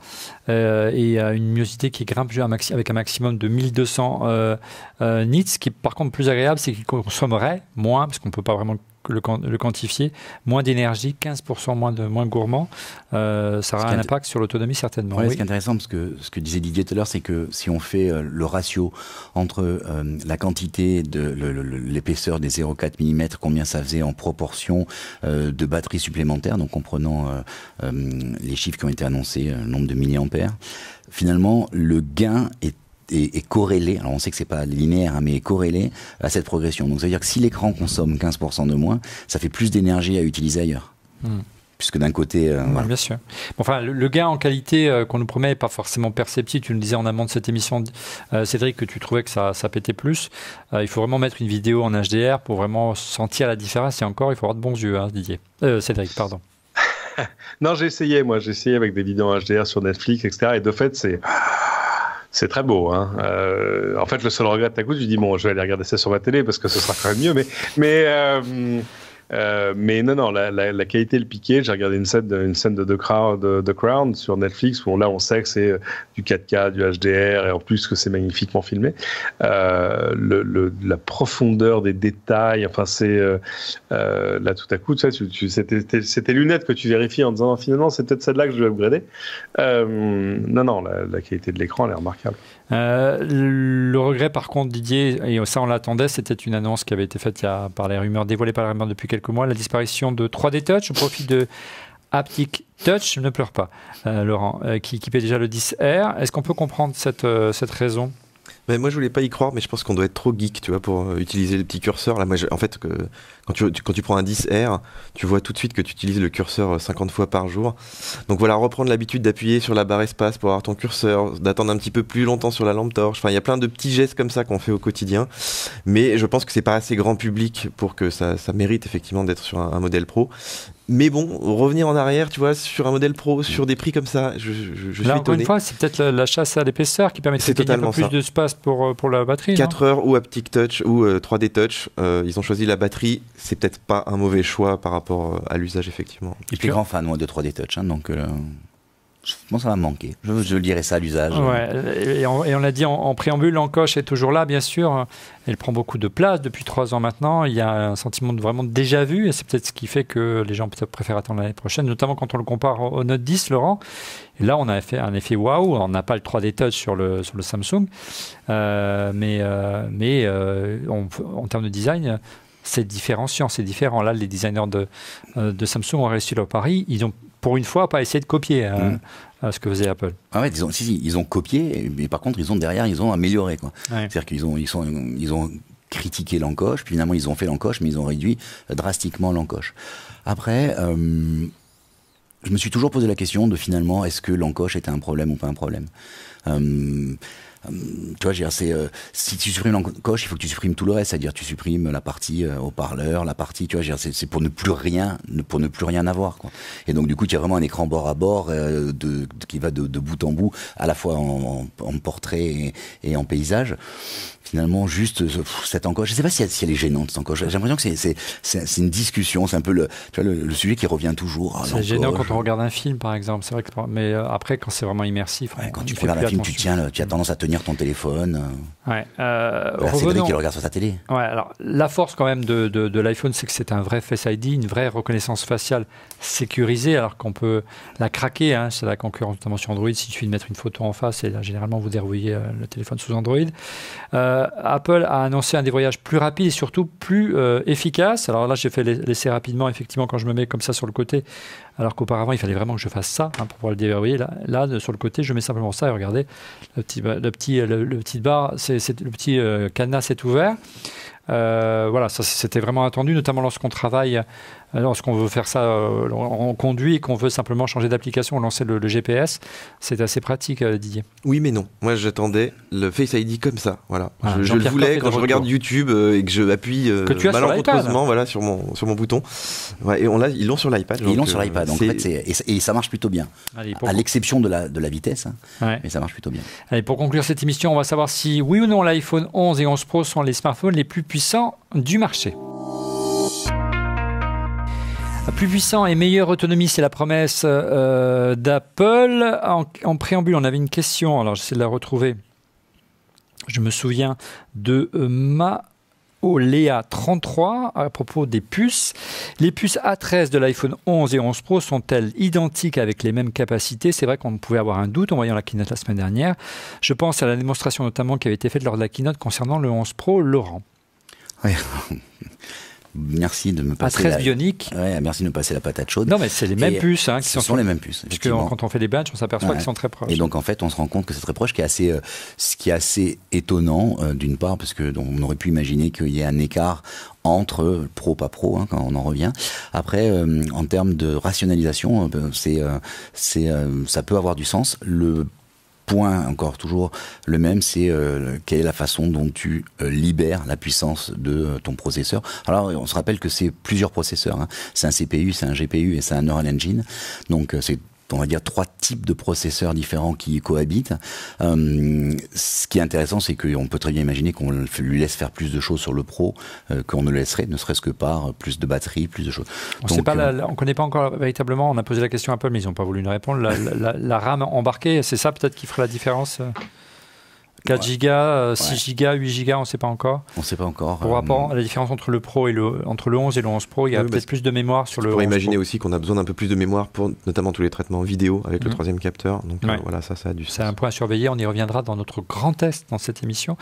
euh, Et une luminosité qui grimpe avec un maximum de 1200 euh, nits. Ce qui est par contre plus agréable, c'est qu'il consommerait moins, parce qu'on ne peut pas vraiment le, quantifier, moins d'énergie, 15% moins, de, moins gourmand, euh, ça aura un impact sur l'autonomie certainement. oui. Ce qui est intéressant, parce que ce que disait Didier tout à l'heure, c'est que si on fait euh, le ratio entre euh, la quantité de l'épaisseur des 0,4 mm, combien ça faisait en proportion de batteries supplémentaires, donc en prenant les chiffres qui ont été annoncés, le nombre de milliampères, finalement le gain est est, corrélé, alors on sait que c'est pas linéaire, hein, mais est corrélé à cette progression. Donc ça veut dire que si l'écran consomme 15% de moins, ça fait plus d'énergie à utiliser ailleurs. Hmm. puisque d'un côté. Euh, voilà. Bien sûr. enfin, le, gain en qualité euh, qu'on nous promet n'est pas forcément perceptible. Tu nous disais en amont de cette émission, euh, Cédric, que tu trouvais que ça, ça pétait plus. il faut vraiment mettre une vidéo en HDR pour vraiment sentir la différence. Et encore, il faut avoir de bons yeux, hein, Didier. Cédric, pardon. non, j'ai essayé, moi. J'ai essayé avec des vidéos en HDR sur Netflix, etc. Et de fait, c'est c'est très beau. Hein. Euh, en fait, le seul regret de ta tu je dis bon, je vais aller regarder ça sur ma télé parce que ce sera quand même mieux. Mais, euh, euh, mais non, non, la, qualité le piqué. J'ai regardé une scène de, une scène de The Crown, de, Crown sur Netflix où là, on sait que c'est euh, du 4K, du HDR et en plus que c'est magnifiquement filmé. Euh, la profondeur des détails, enfin, c'est là tout à coup, tu sais, c'était c'est lunettes que tu vérifies en disant finalement, c'est peut-être celle-là que je vais upgrader. non, non, la, la qualité de l'écran, elle est remarquable. Euh, le regret, par contre, Didier, et ça on l'attendait, c'était une annonce qui avait été faite par les rumeurs, dévoilée par les rumeurs depuis quelques mois, la disparition de 3D Touch au profit de Haptic Touch. Ne pleure pas, euh, Laurent, euh, qui équipait déjà le 10R. Est-ce qu'on peut comprendre cette raison moi, je voulais pas y croire, mais je pense qu'on doit être trop geek, tu vois, pour euh, utiliser le petit curseur. Là, moi, en fait, quand, tu, quand tu prends un 10R, tu vois tout de suite que tu utilises le curseur 50 euh, fois par jour. Donc voilà, reprendre l'habitude d'appuyer sur la barre espace pour avoir ton curseur, d'attendre un petit peu plus longtemps sur la lampe torche. Enfin, il y a plein de petits gestes comme ça qu'on fait au quotidien. Mais je pense que c'est pas assez grand public pour que ça, mérite effectivement d'être sur un modèle pro. Mais bon, revenir en arrière, tu vois, sur un modèle pro, sur des prix comme ça, je, je, je Là, suis une fois, c'est peut-être la, chasse à l'épaisseur qui permet de un peu plus d'espace pour, euh, pour la batterie. 4 heures ou haptic touch ou 3D euh, touch, euh, ils ont choisi la batterie. C'est peut-être pas un mauvais choix par rapport à l'usage, effectivement. Et puis, grand fan, moi, de 3D touch. Hein, donc, moi ça va manquer. Je, je lirai ça à l'usage. et, on, a l'a dit en, préambule, l'encoche est toujours là, bien sûr. Elle prend beaucoup de place depuis trois ans maintenant. Il y a un sentiment de vraiment déjà vu, et c'est peut-être ce qui fait que les gens préfèrent attendre l'année prochaine, notamment quand on le compare au Note 10, Laurent. Et là, on a fait un effet waouh. On n'a pas le 3D Touch sur le, sur le Samsung, euh, mais, euh, mais euh, en termes de design, c'est différenciant, c'est différent. Là, les designers de, de Samsung ont réussi leur pari. Ils ont pour une fois, pas essayer de copier euh, hmm. ce que faisait Apple. Ah ouais, ils ont, si, si, ils ont copié, mais par contre, ils ont derrière, ils ont amélioré. quoi. C'est-à-dire qu'ils ont, ils ils ont critiqué l'encoche, puis finalement, ils ont fait l'encoche, mais ils ont réduit euh, drastiquement l'encoche. Après, euh, je me suis toujours posé la question de finalement, est-ce que l'encoche était un problème ou pas un problème euh, tu vois, c'est euh, si tu supprimes l'encoche, il faut que tu supprimes tout le reste, c'est-à-dire tu supprimes la partie euh, au haut-parleur, la partie, tu vois, c'est pour ne plus rien, pour ne plus rien avoir. Quoi. Et donc du coup, tu as vraiment un écran bord à bord de, qui va de, bout en bout, à la fois en, portrait et, en paysage. Finalement, juste cette encoche, je sais pas si elle, si elle est gênante cette encoche. J'ai l'impression que c'est une discussion, c'est un peu le, le, sujet qui revient toujours. C'est gênant quand on regarde un film, par exemple. C'est vrai que mais après, quand c'est vraiment immersif, quand tu, regardes un film, tu tiens, tu as tendance à te ton téléphone. Euh. Euh, la Cédric, regarde sur sa télé. alors, la force quand même de, l'iPhone, c'est que c'est un vrai Face ID, une vraie reconnaissance faciale sécurisée, alors qu'on peut la craquer. Hein. c'est la concurrence notamment sur Android. Si tu suffit de mettre une photo en face, et là, généralement, vous dérouillez euh, le téléphone sous Android. Apple a annoncé un dévoyage plus rapide et surtout plus efficace. Alors là, j'ai fait l'essai rapidement, effectivement, quand je me mets comme ça sur le côté alors qu'auparavant, il fallait vraiment que je fasse ça hein, pour pouvoir le déverrouiller. Là, sur le côté, je mets simplement ça et regardez, le petit, le, petit bar, c le petit euh, cadenas s'est ouvert. Euh, voilà, ça c'était vraiment attendu, notamment lorsqu'on travaille euh, lorsqu'on veut faire ça en euh, conduit et qu'on veut simplement changer d'application, lancer le, GPS, c'est assez pratique, euh, Didier. Oui, mais non. Moi, j'attendais le Face ID comme ça. Voilà. je, le voulais quand je regarde YouTube et que je appuie malencontreusement sur voilà, sur, mon, sur mon bouton. et on ils l'ont sur l'iPad. Ils l'ont sur l'iPad. En fait, et, ça marche plutôt bien. À l'exception de la, vitesse. Hein. Mais ça marche plutôt bien. Allez, pour conclure cette émission, on va savoir si oui ou non l'iPhone 11 et 11 Pro sont les smartphones les plus puissants du marché. Plus puissant et meilleure autonomie, c'est la promesse euh, d'Apple. En, préambule, on avait une question, alors j'essaie de la retrouver. Je me souviens de euh, ma 33 à propos des puces. Les puces A13 de l'iPhone 11 et 11 Pro sont-elles identiques avec les mêmes capacités C'est vrai qu'on pouvait avoir un doute en voyant la keynote la semaine dernière. Je pense à la démonstration notamment qui avait été faite lors de la keynote concernant le 11 Pro, Laurent merci de me passer. la... merci de passer la patate chaude. Non, mais c'est les mêmes puces. Hein, sont, les mêmes puces. Parce que quand on fait des badges, on s'aperçoit qu'ils sont très proches. Et donc, en fait, on se rend compte que c'est très proche, qui est assez, euh, ce qui est assez étonnant, euh, d'une part, parce que on aurait pu imaginer qu'il y ait un écart entre euh, pro pas pro hein, quand on en revient après en termes de rationalisation c'est c'est ça peut avoir du sens le point encore toujours le même, c'est euh, quelle est la façon dont tu euh, libères la puissance de euh, ton processeur. Alors on se rappelle que c'est plusieurs processeurs, hein. c'est un CPU, c'est un GPU et c'est un Neural Engine, donc c'est on va dire trois types de processeurs différents qui cohabitent. Euh, ce qui est intéressant, c'est qu'on peut très bien imaginer qu'on lui laisse faire plus de choses sur le Pro euh, qu'on ne laisserait, ne serait-ce que par euh, plus de batterie, plus de choses. On ne connaît pas encore véritablement, on a posé la question à Apple, mais ils n'ont pas voulu nous répondre. La, la, la RAM embarquée, c'est ça peut-être qui ferait la différence 4 Go, 6 Go, 8 Go, on ne sait pas encore. On ne sait pas encore. Pour euh, la différence entre le Pro et le entre le 11 et le 11 Pro, il y a peut-être plus de mémoire sur le. On pourrait imaginer aussi qu'on a besoin d'un peu plus de mémoire pour notamment tous les traitements vidéo avec le mm. troisième capteur. Donc euh, voilà, ça, ça a du sens. C'est un point à surveiller. On y reviendra dans notre grand test dans cette émission.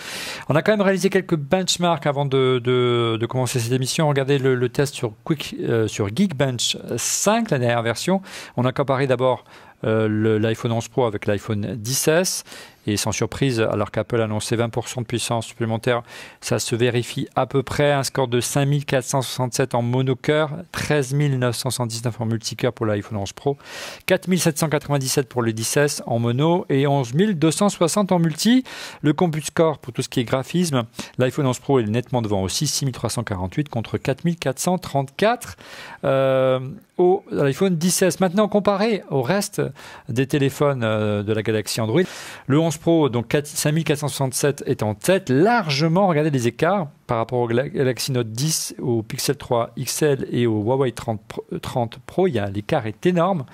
On a quand même réalisé quelques benchmarks avant de, de, de commencer cette émission. Regardez le, test sur Quick euh, sur Geekbench 5, la dernière version. On a comparé d'abord l'iPhone 11 Pro avec l'iPhone 10S et sans surprise, alors qu'Apple annonçait 20% de puissance supplémentaire, ça se vérifie à peu près. Un score de 5467 en mono monocœur, 919 en multicœur pour l'iPhone 11 Pro, 4797 pour le 16 en mono et 11 11260 en multi. Le compute score pour tout ce qui est graphisme, l'iPhone 11 Pro est nettement devant aussi, 6348 contre 4434 euh, au l'iPhone 16. Maintenant, comparé au reste des téléphones euh, de la galaxie Android, le 11 Pro, donc 5467 est en tête, largement, regardez les écarts par rapport au Galaxy Note 10, au Pixel 3 XL et au Huawei 30 euh, Pro, il y a, l'écart est énorme.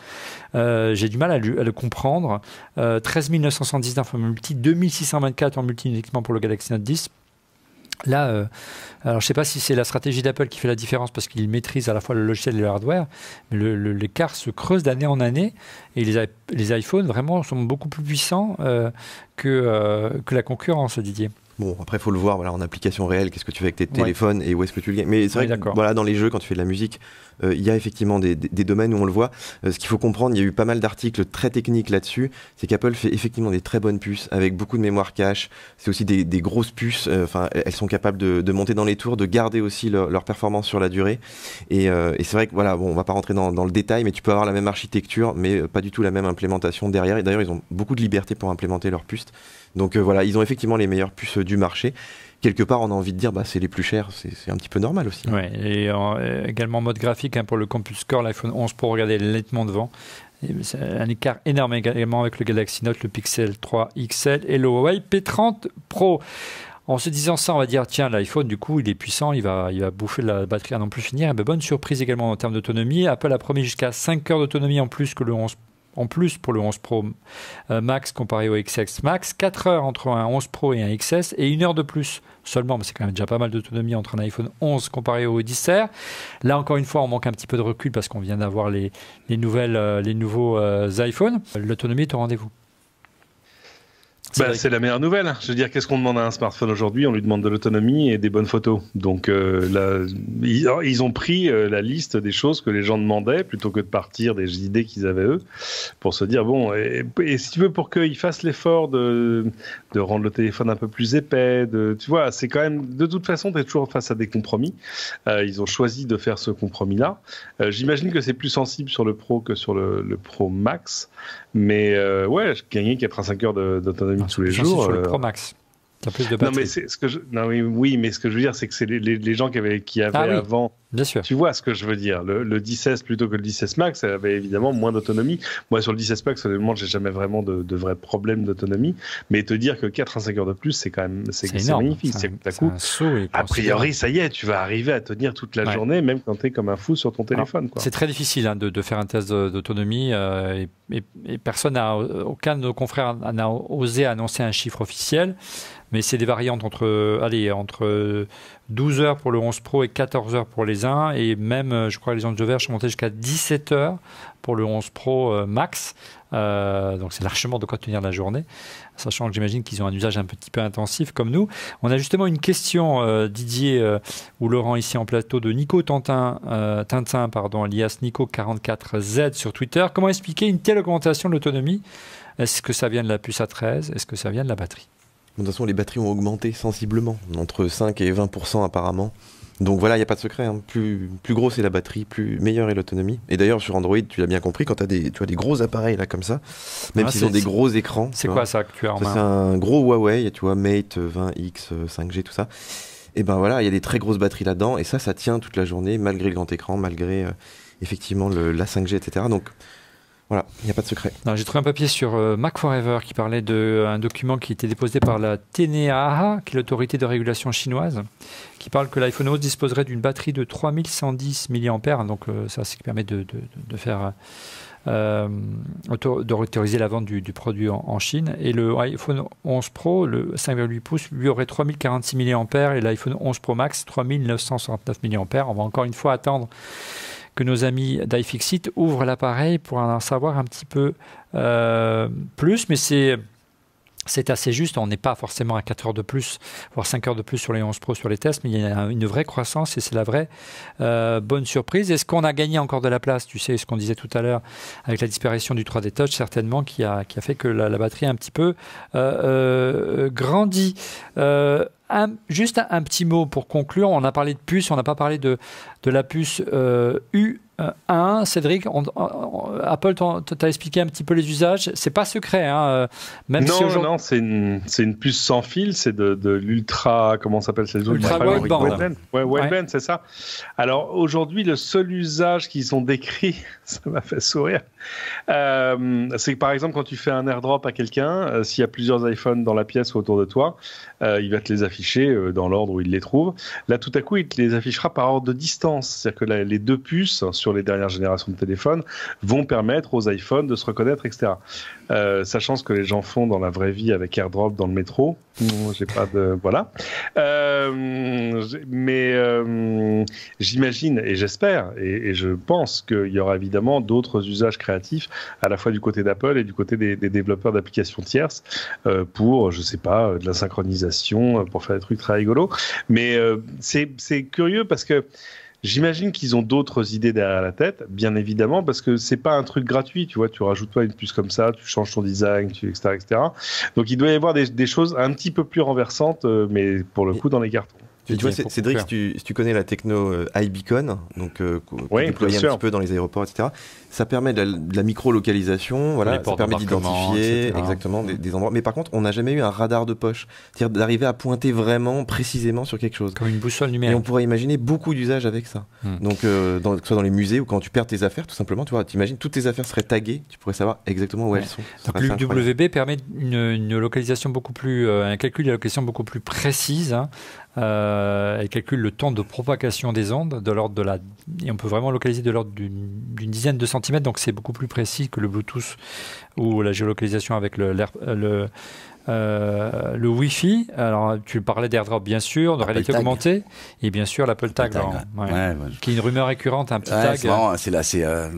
Euh, j'ai du mal à, le comprendre. Euh, 13 en multi, 2624 en multi uniquement pour le Galaxy Note 10, Là, euh, alors je ne sais pas si c'est la stratégie d'Apple qui fait la différence parce qu'ils maîtrisent à la fois le logiciel et le hardware, mais l'écart se creuse d'année en année et les, les, iPhones vraiment sont beaucoup plus puissants euh, que, euh, que la concurrence, Didier. Bon, après, il faut le voir voilà, en application réelle, qu'est-ce que tu fais avec tes téléphones et où est-ce que tu le gagnes. Mais c'est vrai que voilà, dans les jeux, quand tu fais de la musique, euh, il y a effectivement des, domaines où on le voit. Euh, ce qu'il faut comprendre, il y a eu pas mal d'articles très techniques là-dessus, c'est qu'Apple fait effectivement des très bonnes puces avec beaucoup de mémoire cache. C'est aussi des, grosses puces, euh, enfin, elles sont capables de, monter dans les tours, de garder aussi leur, performance sur la durée. Et, c'est vrai que, voilà, bon, on va pas rentrer dans, dans, le détail, mais tu peux avoir la même architecture, mais pas du tout la même implémentation derrière. Et d'ailleurs, ils ont beaucoup de liberté pour implémenter leurs puces. Donc euh, voilà, ils ont effectivement les meilleures puces du marché quelque part, on a envie de dire bah, c'est les plus chers, c'est un petit peu normal aussi. Ouais, et euh, également mode graphique hein, pour le Campus Score, l'iPhone 11 pour regarder nettement devant. un écart énorme également avec le Galaxy Note, le Pixel 3 XL et le Huawei P30 Pro. En se disant ça, on va dire tiens, l'iPhone, du coup, il est puissant, il va, il va bouffer la batterie à non plus finir. Eh ben, bonne surprise également en termes d'autonomie. Apple a promis jusqu'à 5 heures d'autonomie en plus que le 11 en plus pour le 11 Pro euh, Max comparé au XS Max, 4 heures entre un 11 Pro et un XS et une heure de plus seulement, mais c'est quand même déjà pas mal d'autonomie entre un iPhone 11 comparé au 10 Là encore une fois, on manque un petit peu de recul parce qu'on vient d'avoir les, nouvelles, euh, les nouveaux euh, iPhones. L'autonomie est au rendez-vous. Bah, c'est la meilleure nouvelle. Je veux dire, qu'est-ce qu'on demande à un smartphone aujourd'hui On lui demande de l'autonomie et des bonnes photos. Donc euh, là, ils, ont pris euh, la liste des choses que les gens demandaient plutôt que de partir des idées qu'ils avaient eux pour se dire bon, et, si tu veux, pour qu'ils fassent l'effort de, de rendre le téléphone un peu plus épais, de, tu vois, c'est quand même de toute façon, tu es toujours face à des compromis. Euh, ils ont choisi de faire ce compromis-là. J'imagine que c'est plus sensible sur le Pro que sur le, le Pro Max. Mais ouais, gagner 4 à 5 heures d'autonomie bah, tous les jours. Sur le euh, Pro Max. As plus de batterie. non mais ce que je... non, mais oui mais ce que je veux dire c'est que c'est les, les, gens qui avaient qui avaient ah, oui. avant Bien sûr. Tu vois ce que je veux dire. Le, le 10 plutôt que le 16 Max, elle avait évidemment moins d'autonomie. Moi, sur le 10 Max, honnêtement, j'ai jamais vraiment de, de vrais problèmes d'autonomie. Mais te dire que 4 à 5 heures de plus, c'est quand même c'est magnifique. C'est coup, a priori, ça y est, tu vas arriver à tenir toute la journée, même quand tu es comme un fou sur ton téléphone. C'est très difficile hein, de, faire un test d'autonomie euh, et, personne, aucun de nos confrères n'a osé annoncer un chiffre officiel mais c'est des variantes entre, allez, entre 12 heures pour le 11 Pro et 14 heures pour les uns. Et même, euh, je crois les Anges de sont montés jusqu'à 17 heures pour le 11 Pro euh, max. Euh, donc c'est largement de quoi tenir la journée, sachant que j'imagine qu'ils ont un usage un petit peu intensif comme nous. On a justement une question, Didier ou Laurent, ici en plateau, de Nico Tintin, Tintin pardon, alias Nico44Z sur Twitter. Comment expliquer une telle augmentation de l'autonomie Est-ce que ça vient de la puce à 13 Est-ce que ça vient de la batterie de toute façon, les batteries ont augmenté sensiblement, entre 5 et 20% apparemment. Donc voilà, il n'y a pas de secret. Hein. Plus, plus grosse est la batterie, plus meilleure est l'autonomie. Et d'ailleurs, sur Android, tu l'as bien compris, quand as tu as des gros appareils là comme ça, même ah, s'ils ont des gros écrans. C'est quoi ça que tu as C'est un gros Huawei, tu vois, Mate 20X, euh, 5G, euh, tout ça. Et ben voilà, il y a des très grosses batteries là-dedans. Et ça, ça tient toute la journée, malgré le grand écran, malgré euh, effectivement le, la 5G, etc. Donc voilà, il n'y a pas de secret. J'ai trouvé un papier sur euh, Mac Forever qui parlait d'un document qui était déposé par la TNEAA, qui est l'autorité de régulation chinoise, qui parle que l'iPhone 11 disposerait d'une batterie de 3110 mAh. Donc, euh, ça, c'est qui permet de, de, de faire. Euh, d'autoriser la vente du, produit en, Chine. Et le iPhone 11 Pro, le 5,8 pouces, lui aurait 3046 mAh et l'iPhone 11 Pro Max 3969 mAh. On va encore une fois attendre que nos amis d'iFixit ouvrent l'appareil pour en savoir un petit peu euh, plus, mais c'est c'est assez juste, on n'est pas forcément à 4 heures de plus, voire 5 heures de plus sur les 11 Pro sur les tests, mais il y a une vraie croissance et c'est la vraie euh, bonne surprise. Est-ce qu'on a gagné encore de la place Tu sais, ce qu'on disait tout à l'heure avec la disparition du 3D Touch, certainement, qui a, qui a fait que la, batterie a un petit peu euh, grandi. juste un, un, petit mot pour conclure. On a parlé de puces, on n'a pas parlé de, de la puce U1. Euh, Cédric, Apple t'as expliqué un petit peu les usages. C'est pas secret, hein, euh, même non, c'est une, puce sans fil, c'est de, l'ultra, comment s'appelle ces autres Ultra wideband. c'est ça. Alors aujourd'hui, le seul usage qu'ils ont décrit, ça m'a fait sourire, euh, c'est que par exemple quand tu fais un airdrop à quelqu'un, s'il y a plusieurs iPhones dans la pièce ou autour de toi, il va te les afficher dans l'ordre où il les trouve. Là, tout à coup, il te les affichera par ordre de distance. C'est-à-dire que les deux puces hein, sur les dernières générations de téléphones vont permettre aux iPhones de se reconnaître, etc. Euh, sachant ce que les gens font dans la vraie vie avec AirDrop dans le métro, j'ai pas de voilà. Euh, mais euh, j'imagine et j'espère et, je pense qu'il y aura évidemment d'autres usages créatifs à la fois du côté d'Apple et du côté des, des développeurs d'applications tierces pour je sais pas de la synchronisation pour faire des trucs très rigolos. Mais c'est curieux parce que J'imagine qu'ils ont d'autres idées derrière la tête, bien évidemment, parce que c'est pas un truc gratuit, tu vois. Tu rajoutes toi une puce comme ça, tu changes ton design, tu, etc., etc. Donc il doit y avoir des, des choses un petit peu plus renversantes, euh, mais pour le coup dans les cartons. Tu, vois, Cédric, si tu, connais la techno euh, iBeacon, donc euh, déployée un petit peu dans les aéroports, etc., ça permet de la, micro-localisation, voilà, ça permet d'identifier exactement des, endroits. Mais par contre, on n'a jamais eu un radar de poche, c'est-à-dire d'arriver à pointer vraiment précisément sur quelque chose. Comme une boussole numérique. Et on pourrait imaginer beaucoup d'usages avec ça. Hmm. Donc, euh, que ce soit dans les musées ou quand tu perds tes affaires, tout simplement, tu vois, que toutes tes affaires seraient taguées, tu pourrais savoir exactement où elles sont. Donc, le WB permet une, localisation beaucoup plus, un calcul de la localisation beaucoup plus précise. Hein. Euh, elle calcule le temps de propagation des ondes de l'ordre de la et on peut vraiment localiser de l'ordre d'une dizaine de centimètres donc c'est beaucoup plus précis que le Bluetooth ou la géolocalisation avec le, le, euh, le Wi-Fi, alors tu parlais d'airdrop bien sûr, de réalité augmentée, et bien sûr l'Apple Tag, qui est une rumeur récurrente, un petit tag. C'est marrant, c'est, euh,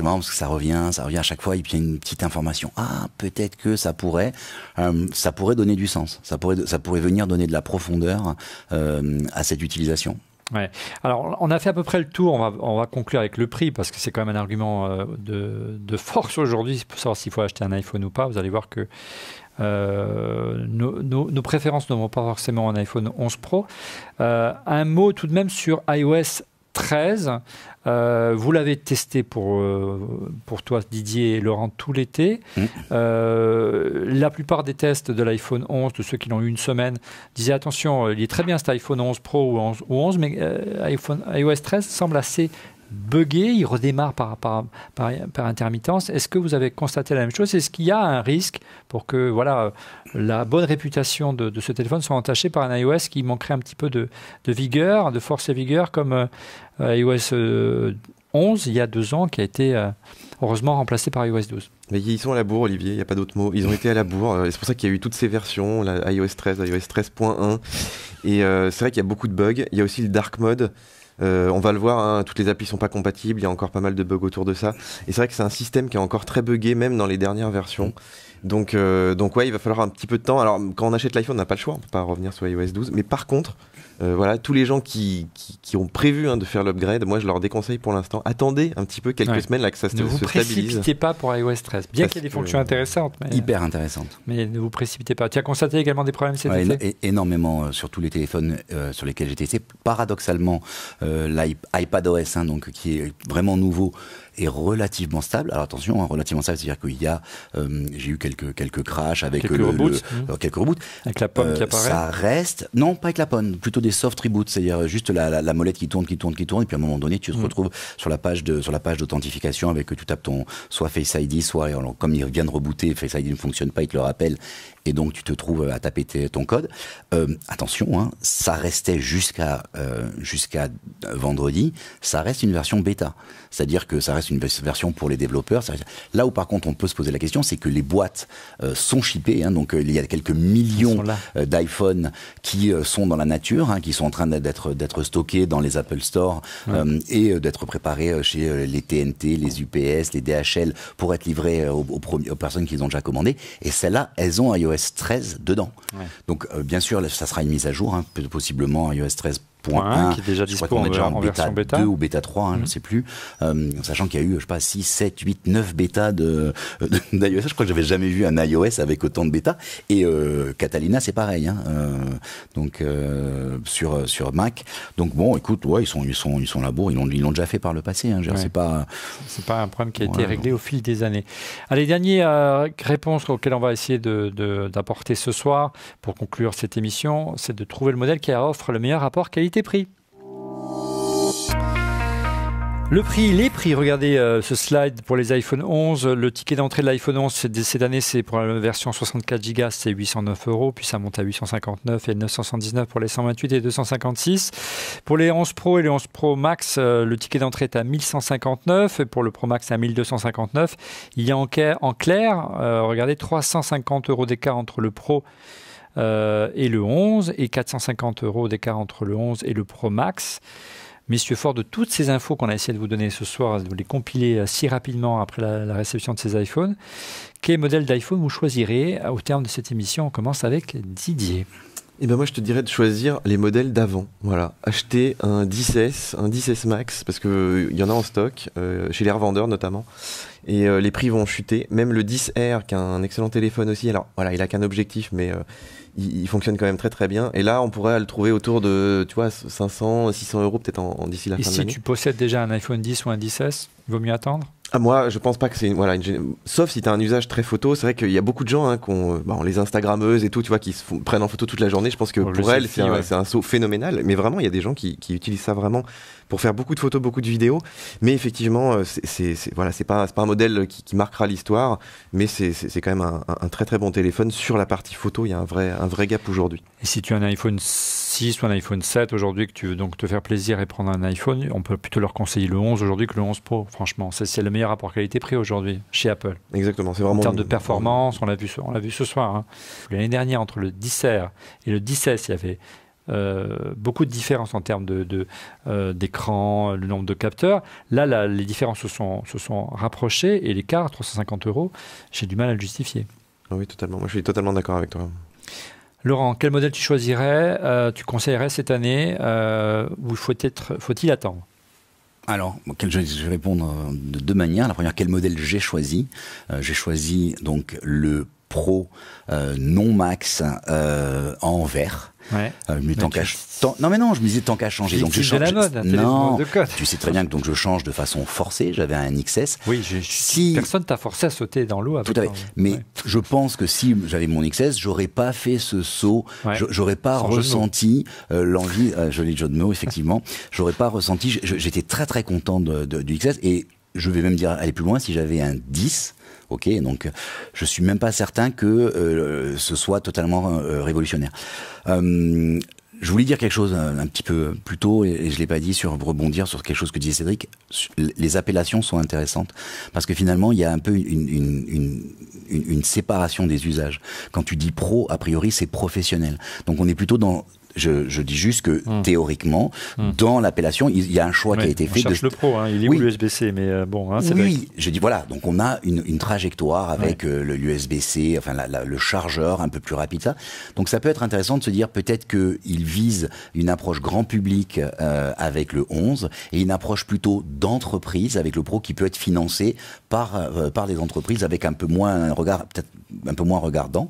parce que ça revient, ça revient à chaque fois, et puis il y a une petite information. Ah, peut-être que ça pourrait, euh, ça pourrait donner du sens, ça pourrait, ça pourrait venir donner de la profondeur à cette utilisation. Alors, on a fait à peu près le tour. On va, conclure avec le prix parce que c'est quand même un argument de, de force aujourd'hui pour savoir s'il faut acheter un iPhone ou pas. Vous allez voir que euh, nos, préférences ne vont pas forcément en iPhone 11 Pro. Euh, un mot tout de même sur iOS 13. Euh, vous l'avez testé pour, pour toi, Didier et Laurent, tout l'été. Mm. la plupart des tests de l'iPhone 11, de ceux qui l'ont eu une semaine, disaient attention, il est très bien cet iPhone 11 Pro ou 11, mais iPhone, iOS 13 semble assez buggé, il redémarre par, par, par, intermittence. Est-ce que vous avez constaté la même chose Est-ce qu'il y a un risque pour que voilà, la bonne réputation de, ce téléphone soit entachée par un iOS qui manquerait un petit peu de, de vigueur, de force et vigueur, comme euh, iOS 11 euh, il y a deux ans, qui a été euh, heureusement remplacé par iOS 12 mais ils sont à la bourre, Olivier, il n'y a pas d'autre mot. Ils ont été à la bourre. C'est pour ça qu'il y a eu toutes ces versions, la iOS 13, iOS 13.1. Et c'est vrai qu'il y a beaucoup de bugs. Il y a aussi le dark mode. Euh, on va le voir, hein, toutes les applis sont pas compatibles, il y a encore pas mal de bugs autour de ça. Et c'est vrai que c'est un système qui est encore très buggé, même dans les dernières versions. Donc, euh, donc ouais, il va falloir un petit peu de temps. Alors, quand on achète l'iPhone, on n'a pas le choix, on peut pas revenir sur iOS 12. Mais par contre, euh, voilà, tous les gens qui, ont prévu hein, de faire l'upgrade, moi je leur déconseille pour l'instant. Attendez un petit peu quelques semaines là que ça se, ne vous précipitez pas pour iOS 13. Bien qu'il y ait des fonctions intéressantes. hyper intéressantes. Mais ne vous précipitez pas. Tu as constaté également des problèmes cet Énormément euh, sur tous les téléphones euh, sur lesquels j'ai testé. Paradoxalement, l'iPadOS, hein, donc qui est vraiment nouveau, est relativement stable. Alors attention, hein, relativement stable, c'est-à-dire qu'il y a, euh, j'ai eu quelques quelques crashs avec quelques le, reboots, euh, hmm. quelques reboots. Avec la pomme qui euh, apparaît. Ça reste, non, pas avec la pomme, plutôt des soft reboots, c'est-à-dire juste la, la, molette qui tourne, qui tourne, qui tourne, et puis à un moment donné, tu te hmm. retrouves sur la page de sur la page d'authentification avec que tu tapes ton soit Face ID, soit comme il vient de rebooter, Face ID ne fonctionne pas, il te le rappelle, et donc tu te trouves à taper ton code. Euh, attention, hein, ça restait jusqu'à euh, jusqu'à vendredi, ça reste une version bêta, c'est-à-dire que ça reste une version pour les développeurs. Là où par contre on peut se poser la question, c'est que les boîtes euh, sont shippées, hein. donc il y a quelques millions d'iPhone qui sont dans la nature, hein, qui sont en train d'être stockés dans les Apple Store et d'être préparés chez les TNT, les UPS, les DHL pour être livrés aux, personnes qui personnes qu'ils ont déjà commandées. Et celles-là, elles ont iOS 13 dedans. Donc, euh, bien sûr, ça sera une mise à jour, hein, possiblement iOS 13 qui est déjà je crois qu'on est déjà en, bêta, 2 ou bêta 3, hein, je ne mhm. sais plus, euh, sachant qu'il y a eu, je sais pas, 6, 7, 8, 9 bêtas d'iOS. je crois que j'avais jamais vu un iOS avec autant de bêta. Et euh, Catalina, c'est pareil, hein. euh, donc sur sur Mac. Donc bon, écoute, ils sont ils sont ils sont là ils l'ont ils l'ont déjà fait par le passé. Hein, n'est pas c'est pas un problème qui a été réglé au fil des années. Allez, dernière réponse auquel on va essayer de d'apporter ce soir pour conclure cette émission, c'est de trouver le modèle qui offre le meilleur rapport qualité prix Le prix, les prix, regardez euh, ce slide pour les iPhone 11. Le ticket d'entrée de l'iPhone 11 cette année, c'est pour la version 64 Go, c'est 809 euros, puis ça monte à 859 et 979 pour les 128 et 256. Pour les 11 Pro et les 11 Pro Max, euh, le ticket d'entrée est à 1159 pour le Pro Max à 1259. Il y a en, clair, euh, regardez, 350 euros d'écart entre le Pro euh, et le 11, et 450 euros d'écart entre le 11 et le Pro Max. Monsieur fort de toutes ces infos qu'on a essayé de vous donner ce soir, de vous les compiler euh, si rapidement après la, réception de ces iPhones, quel modèle d'iPhone vous choisirez Au terme de cette émission, on commence avec Didier. Et eh ben moi je te dirais de choisir les modèles d'avant. Voilà, acheter un 10S, un 10S Max parce que euh, il y en a en stock chez les revendeurs notamment et euh, les prix vont chuter. Même le 10R, qui est un excellent téléphone aussi, alors voilà, il a qu'un objectif, mais euh, il, fonctionne quand même très très bien. Et là, on pourrait le trouver autour de, tu vois, 500, 600 euros peut-être en, d'ici la fin de l'année. si tu possèdes déjà un iPhone 10 ou un 10S, il vaut mieux attendre ah, moi, je pense pas que c'est une, voilà, sauf si tu as un usage très photo. C'est vrai qu'il y a beaucoup de gens, hein, qu'on, euh, bah, les Instagrammeuses et tout, tu vois, qui se prennent en photo toute la journée. Je pense que pour elles, c'est un, saut phénoménal. Mais vraiment, il y a des gens qui, utilisent ça vraiment pour faire beaucoup de photos, beaucoup de vidéos. Mais effectivement, euh, c'est, voilà, c'est pas, pas un modèle qui, marquera l'histoire, mais c'est, quand même un, très très bon téléphone sur la partie photo. Il y a un vrai, un vrai gap aujourd'hui. Et si tu as un iPhone si ou un iPhone 7 aujourd'hui que tu veux donc te faire plaisir et prendre un iPhone, on peut plutôt leur conseiller le 11 aujourd'hui que le 11 Pro. Franchement, c'est le meilleur rapport qualité-prix aujourd'hui chez Apple. Exactement, c'est vraiment. En termes de performance, on l'a vu, on l'a vu ce soir. Hein. L'année dernière, entre le 10R et le 10S, il y avait euh, beaucoup de différences en termes d'écran, de, de euh, le nombre de capteurs. Là, les différences se sont, se sont rapprochées et l'écart, 350 euros, j'ai du mal à le justifier. oui, totalement. Moi, je suis totalement d'accord avec toi. Laurent, quel modèle tu choisirais, euh, tu conseillerais cette année euh, Ou faut-il faut attendre alors, je vais répondre euh, de deux manières. La première, quel modèle j'ai choisi J'ai choisi donc le Pro euh, non max euh, en vert. Euh, non mais non, je me disais tant qu'à changer. Donc je change. la mode, hein, non, tu sais très bien que donc je change de façon forcée. J'avais un XS. Oui, si... personne t'a forcé à sauter dans l'eau. à Mais je pense que si j'avais mon XS, j'aurais pas fait ce saut. J'aurais pas ressenti l'envie. Je l'ai John de effectivement. j'aurais pas ressenti. J'étais très très content du XS et je vais même dire aller plus loin. Si j'avais un 10 Ok, donc je suis même pas certain que euh, ce soit totalement euh, révolutionnaire. Euh, je voulais dire quelque chose un petit peu plus tôt et je l'ai pas dit sur rebondir sur quelque chose que disait Cédric. Les appellations sont intéressantes parce que finalement il y a un peu une, une séparation des usages. Quand tu dis pro, a priori c'est professionnel. Donc on est plutôt dans je, je, dis juste que hmm. théoriquement, hmm. dans l'appellation, il y a un choix qui a été fait. Cherche de... le pro, hein, il est où lusb Mais euh, bon, hein, oui, vrai. je dis voilà. Donc on a une, une trajectoire avec euh, le usb c enfin le chargeur un peu plus rapide. Ça. Donc ça peut être intéressant de se dire peut-être qu'il vise une approche grand public euh, avec le 11 et une approche plutôt d'entreprise avec le pro qui peut être financé par par des entreprises avec un peu moins un regard peut-être un peu moins regardant,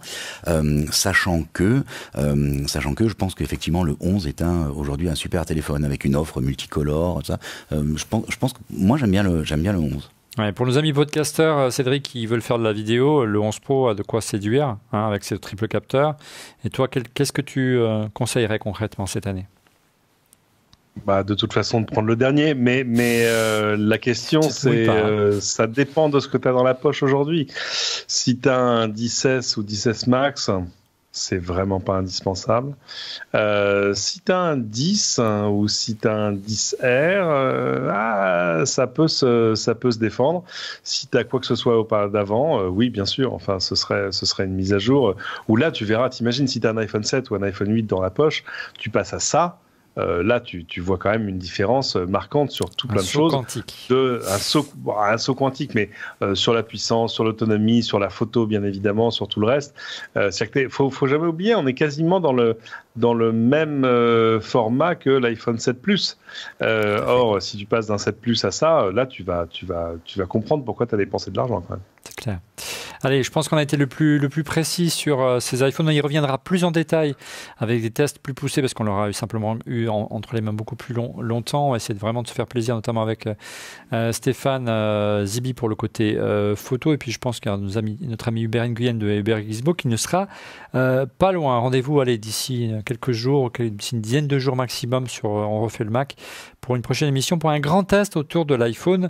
euh, sachant que, euh, sachant que, je pense qu'effectivement le 11 est un aujourd'hui un super téléphone avec une offre multicolore, ça. Euh, je pense, je pense que moi j'aime bien le, j'aime bien le 11. pour nos amis podcasteurs, Cédric, qui veulent faire de la vidéo, le 11 Pro a de quoi séduire hein, avec ses triple capteurs. Et toi, qu'est-ce que tu conseillerais concrètement cette année bah, de toute façon de prendre le dernier, mais, mais euh, la question c'est hein. euh, ça dépend de ce que tu as dans la poche aujourd'hui. Si tu as un 10S ou 10S Max, c'est vraiment pas indispensable. Euh, si tu as un 10 hein, ou si tu as un 10R, ah, ça, peut se, ça peut se défendre. Si tu as quoi que ce soit d'avant, oui, bien sûr, enfin, ce serait, ce serait une mise à jour. Ou là, tu verras, t'imagines, si tu as un iPhone 7 ou un iPhone 8 dans la poche, tu passes à ça euh, là, tu, vois quand même une différence euh, marquante sur tout plein de choses. un, saut, quantique, mais euh, sur la puissance, sur l'autonomie, sur la photo, bien évidemment, sur tout le reste. Il faut, faut jamais oublier, on est quasiment dans le, dans le même format que l'iPhone 7 Plus. or, si tu passes d'un 7 Plus à ça, là, tu vas, tu vas comprendre pourquoi tu as dépensé de l'argent. C'est clair. Allez, je pense qu'on a été le plus, le plus précis sur euh, ces iPhones. On y reviendra plus en détail avec des tests plus poussés parce qu'on l'aura simplement eu entre les mains beaucoup plus longtemps. On va essayer de vraiment de se faire plaisir, notamment avec euh, euh, Stéphane Zibi pour le côté photo. Et puis je pense qu'il y a nos amis, notre ami Hubert Nguyen de Hubert Gizbo qui ne sera pas loin. Rendez-vous, allez, d'ici quelques jours, d'ici une dizaine de jours maximum sur On refait le Mac pour une prochaine émission, pour un grand test autour de l'iPhone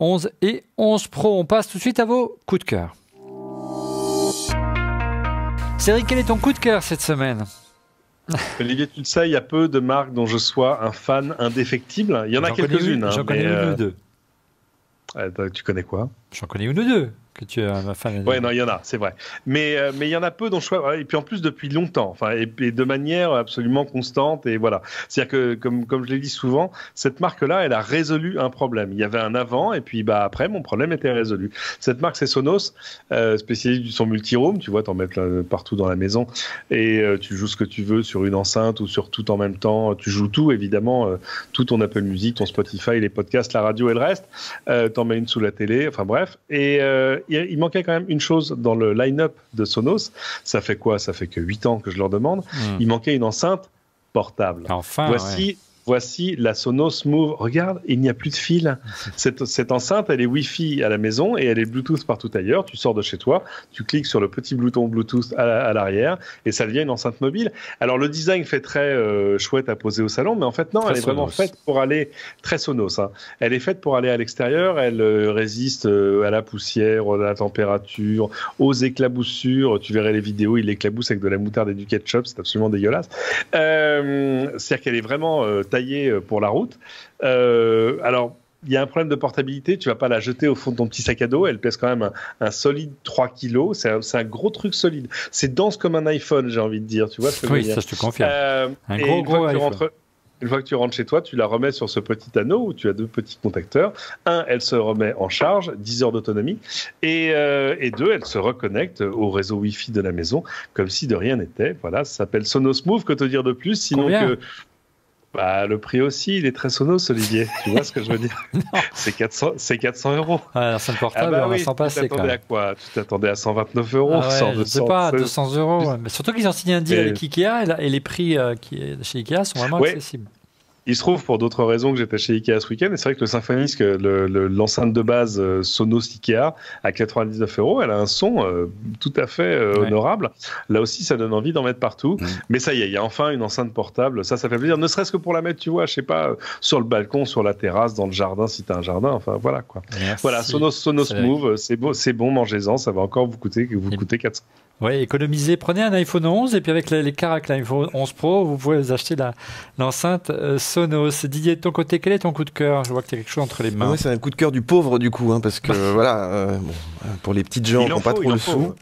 11 et 11 Pro. On passe tout de suite à vos coups de cœur. Cédric, quel est ton coup de cœur cette semaine Olivier, tu le sais, il y a peu de marques dont je sois un fan indéfectible. Il y en, a quelques-unes. J'en connais une ou deux. tu connais quoi J'en connais une ou deux que tu as ma Ouais, non, il y en a, c'est vrai. Mais euh, mais il y en a peu dont je Et puis en plus depuis longtemps, enfin et, de manière absolument constante et voilà. C'est-à-dire que comme comme je l'ai dit souvent, cette marque là, elle a résolu un problème. Il y avait un avant et puis bah après mon problème était résolu. Cette marque c'est Sonos, euh, spécialiste du son multi-room. Tu vois, t'en mets euh, partout dans la maison et tu joues ce que tu veux sur une enceinte ou sur tout en même temps. Tu joues tout évidemment, tout ton Apple Music, ton Spotify, les podcasts, la radio et le reste. t'en mets une sous la télé. Enfin bref et il manquait quand même une chose dans le line-up de Sonos. Ça fait quoi Ça fait que 8 ans que je leur demande. Hmm. Il manquait une enceinte portable. Enfin, Voici voici la Sonos Move. Regarde, il n'y a plus de fil. Cette, enceinte, elle est Wi-Fi à la maison et elle est Bluetooth partout ailleurs. Tu sors de chez toi, tu cliques sur le petit bouton Bluetooth à, l'arrière et ça devient une enceinte mobile. Alors le design fait très euh, chouette à poser au salon, mais en fait non, elle est vraiment faite pour aller très Sonos. Hein. Elle est faite pour aller à l'extérieur. Elle euh, résiste euh, à la poussière, à la température, aux éclaboussures. Tu verrais les vidéos, il éclabousse avec de la moutarde et du ketchup. C'est absolument dégueulasse. C'est-à-dire qu'elle est vraiment taillée euh, pour la route. Euh, alors, il y a un problème de portabilité, tu vas pas la jeter au fond de ton petit sac à dos, elle pèse quand même un, solide 3 kg c'est un, gros truc solide. C'est dense comme un iPhone, j'ai envie de dire, tu vois ce que oui, ça je te confirme. Euh, gros, une, gros fois que tu rentres, que tu rentres chez toi, tu la remets sur ce petit anneau où tu as deux petits contacteurs. Un, elle se remet en charge, 10 heures d'autonomie, et, deux, elle se reconnecte au réseau Wi-Fi de la maison comme si de rien n'était. Voilà, ça s'appelle Sonos Move, que te dire de plus, sinon que bah, le prix aussi, il est très sonos, Olivier. tu vois ce que je veux dire C'est 400, 400 euros. Alors c'est portable, ah bah on va s'en passer. Tu t'attendais à quoi Tu t'attendais à 129 euros ah Je ne sais pas, 200 euros. Mais surtout qu'ils ont signé un deal avec Ikea et, les prix euh, qui, chez Ikea sont vraiment accessibles. Il se trouve pour d'autres raisons que j'étais chez Ikea ce week-end et c'est vrai que le symphonisk, l'enceinte de base euh, Sonos Ikea à 99 euros, elle a un son euh, tout à fait euh, honorable. Là aussi, ça donne envie d'en mettre partout. Mm. Mais ça y est, il y a enfin une enceinte portable. Ça, ça fait plaisir. Ne serait-ce que pour la mettre, tu vois, je sais pas, sur le balcon, sur la terrasse, dans le jardin, si t'as un jardin. Enfin, voilà quoi. Voilà, Sonos, Sonos Move, c'est bon, c'est bon, mangez-en. Ça va encore vous coûter, vous coûter 400. Oui, économisez, prenez un iPhone 11 et puis avec les, les l'iPhone 11 Pro, vous pouvez acheter l'enceinte euh, Sonos. Didier, de ton côté, quel est ton coup de cœur Je vois que tu as quelque chose entre les mains. Oui, c'est un coup de cœur du pauvre du coup, hein, parce que bah. voilà, euh, pour les petites gens qui n'ont pas trop de sous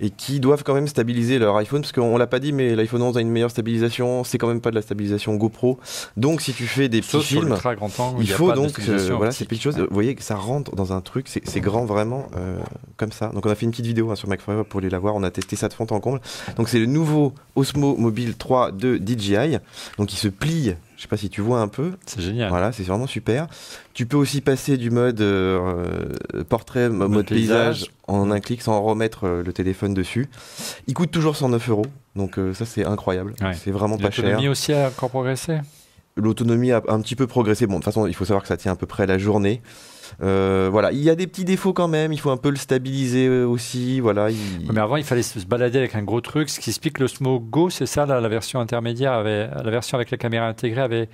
et qui doivent quand même stabiliser leur iPhone parce qu'on l'a pas dit mais l'iPhone 11 a une meilleure stabilisation c'est quand même pas de la stabilisation GoPro donc si tu fais des petits films grand il, faut donc euh, voilà ces petites choses vous voyez que ça rentre dans un truc c'est grand vraiment euh, comme ça donc on a fait une petite vidéo hein, sur Mac pour aller la voir on a testé ça de fond en comble donc c'est le nouveau Osmo Mobile 3 de DJI donc il se plie sais pas si tu vois un peu. C'est génial. Voilà, c'est vraiment super. Tu peux aussi passer du mode euh, euh, portrait, mode, mode en un clic sans remettre euh, le téléphone dessus. Il coûte toujours 109 euros, donc ça c'est incroyable. C'est vraiment pas cher. L'autonomie aussi a encore progressé L'autonomie a un petit peu progressé. Bon, de toute façon, il faut savoir que ça tient à peu près la journée. Euh, voilà, il y a des petits défauts quand même, il faut un peu le stabiliser euh, aussi. Voilà, Mais avant, il fallait se balader avec un gros truc, ce qui explique le le Go, c'est ça, la version intermédiaire, avait, la version avec la caméra intégrée avait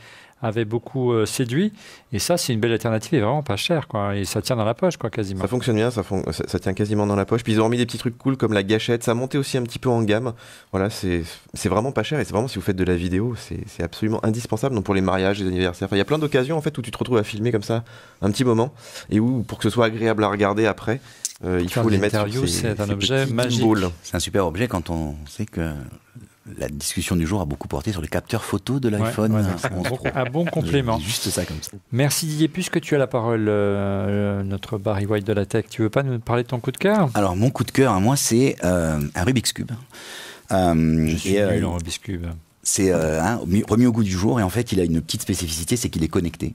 avait beaucoup euh, séduit. Et ça, c'est une belle alternative et vraiment pas cher, quoi. Et ça tient dans la poche, quoi, quasiment. Ça fonctionne bien, ça, ça, tient quasiment dans la poche. Puis ils ont remis des petits trucs cool comme la gâchette. Ça a monté aussi un petit peu en gamme. Voilà, c'est vraiment pas cher. Et c'est vraiment, si vous faites de la vidéo, c'est absolument indispensable. Donc pour les mariages, les anniversaires. Enfin, il y a plein d'occasions, en fait, où tu te retrouves à filmer comme ça un petit moment. Et où, pour que ce soit agréable à regarder après, euh, il faut les mettre C'est un objet magique. C'est un super objet quand on sait que la discussion du jour a beaucoup porté sur les capteurs photo de l'iPhone hein, Un bon complément. Juste ça comme ça. Merci Didier, puisque tu as la parole, euh, euh, notre Barry White de la tech, tu veux pas nous parler de ton coup de cœur Alors mon coup de cœur à moi, c'est euh, un Rubik's Cube. Euh, Je suis Rubik's Cube. C'est remis au goût du jour et en fait il a une petite spécificité, c'est qu'il est connecté.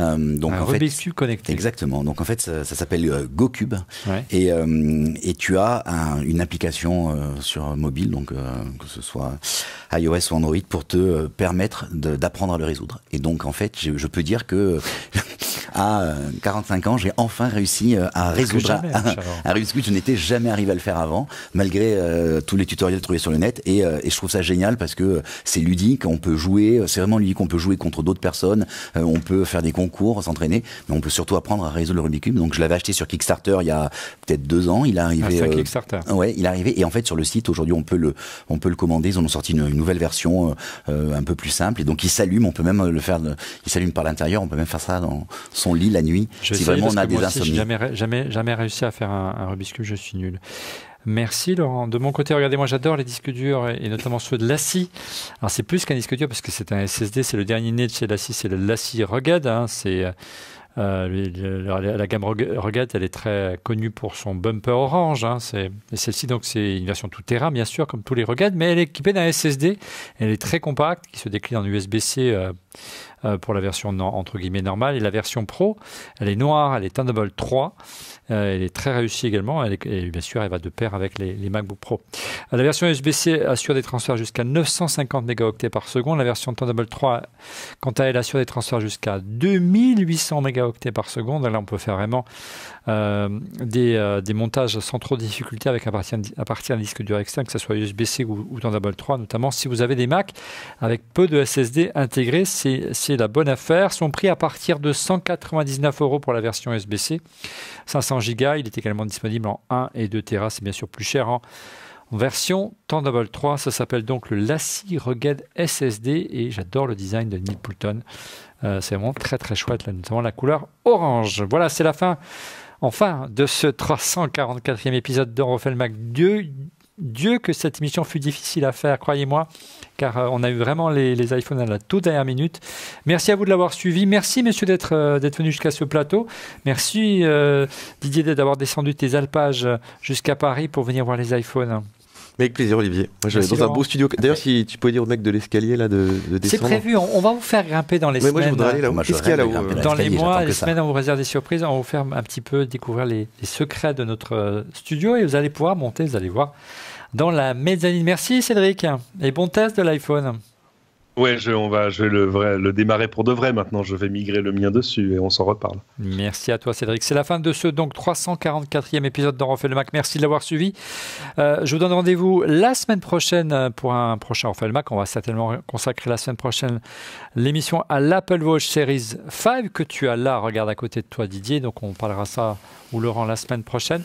Euh, donc un en fait, connecté. Exactement. Donc en fait, ça, s'appelle euh, GoCube ouais. et, euh, et tu as une application sur mobile, donc que ce soit iOS ou Android, pour te permettre d'apprendre à le résoudre. Et donc en fait, je, peux dire que à 45 ans, j'ai enfin réussi à résoudre un Rubik's Cube. je n'étais jamais arrivé à le faire avant, malgré tous les tutoriels trouvés sur le net. Et, je trouve ça génial parce que c'est ludique, on peut jouer, c'est vraiment ludique, on peut jouer contre d'autres personnes, on peut faire des cours, s'entraîner, mais on peut surtout apprendre à résoudre le Rubik's Cube. Donc je l'avais acheté sur Kickstarter il y a peut-être deux ans. Il est ah, arrivé. Euh, ouais, il est arrivé. Et en fait, sur le site aujourd'hui, on peut le, on peut le commander. Ils ont sorti une, nouvelle version euh, euh, un peu plus simple. Et donc il s'allume. On peut même le faire. Il s'allume par l'intérieur. On peut même faire ça dans son lit la nuit. si vraiment on a des insomnies. Jamais, jamais, jamais réussi à faire un, un Cube. Je suis nul. Merci Laurent. De mon côté, regardez, moi j'adore les disques durs et notamment ceux de Lassie. Alors c'est plus qu'un disque dur parce que c'est un SSD, c'est le dernier né de chez Lassie, c'est le Lassie Rugged. Hein. c'est euh, la, gamme Rugged, elle est très connue pour son bumper orange. Hein, celle-ci, donc c'est une version tout terrain, bien sûr, comme tous les Rugged, mais elle est équipée d'un SSD. Elle est très compacte, qui se décline en USB-C. Euh, euh, pour la version entre guillemets normale et la version pro, elle est noire, elle est Thunderbolt 3 euh, elle est très réussie également. et bien sûr, elle va de pair avec les, MacBook Pro. Euh, la version USB-C assure des transferts jusqu'à 950 mégaoctets par seconde. La version Thunderbolt 3, quant à elle, assure des transferts jusqu'à 2800 mégaoctets par seconde. Là, on peut faire vraiment euh, des, euh, des, montages sans trop de difficultés avec à partir, à partir d'un disque dur externe, que ce soit USB-C ou, ou, 3 notamment. Si vous avez des Mac avec peu de SSD intégrés, c'est la bonne affaire. Son prix à partir de 199 euros pour la version USB-C, 500 Go. Il est également disponible en 1 et 2 Tera. C'est bien sûr plus cher en version Thunderbolt 3. Ça s'appelle donc le Lassie Rugged SSD et j'adore le design de Neil Poulton. Euh, c'est vraiment très très chouette, là, notamment la couleur orange. Voilà, c'est la fin Enfin, de ce 344e épisode d'Enrofel Mac, Dieu, Dieu que cette émission fut difficile à faire, croyez-moi, car euh, on a eu vraiment les, iPhones à la toute dernière minute. Merci à vous de l'avoir suivi. Merci, Monsieur euh, d'être venus jusqu'à ce plateau. Merci, euh, Didier, d'avoir descendu tes alpages jusqu'à Paris pour venir voir les iPhones. Mais avec plaisir, Olivier. Moi, j'allais dans un beau studio. D'ailleurs, si tu pouvais dire au mec de l'escalier là de, descendre. C'est prévu. On, va vous faire grimper dans les Mais Moi, je voudrais aller là hein. Dans euh, les mois, les semaines, on vous réserve des surprises. On va vous faire un petit peu découvrir les secrets de notre euh, studio et vous allez pouvoir monter. Vous allez voir dans la mezzanine. Merci, Cédric. Et bon test de l'iPhone. Ouais, je, on va, je vais le, le démarrer pour de vrai maintenant. Je vais migrer le mien dessus et on s'en reparle. Merci à toi, Cédric. C'est la fin de ce donc 344e épisode d'En refait le Mac. Merci de l'avoir suivi. Euh, je vous donne rendez-vous la semaine prochaine pour un prochain Refait Mac. On va certainement consacrer la semaine prochaine l'émission à l'Apple Watch Series 5 que tu as là, regarde à côté de toi, Didier. Donc on parlera ça ou Laurent la semaine prochaine.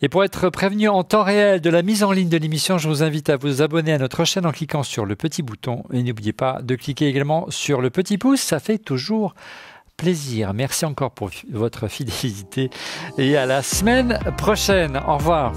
Et pour être prévenu en temps réel de la mise en ligne de l'émission, je vous invite à vous abonner à notre chaîne en cliquant sur le petit bouton. Et n'oubliez pas de cliquer également sur le petit pouce, ça fait toujours plaisir. Merci encore pour votre fidélité et à la semaine prochaine. Au revoir.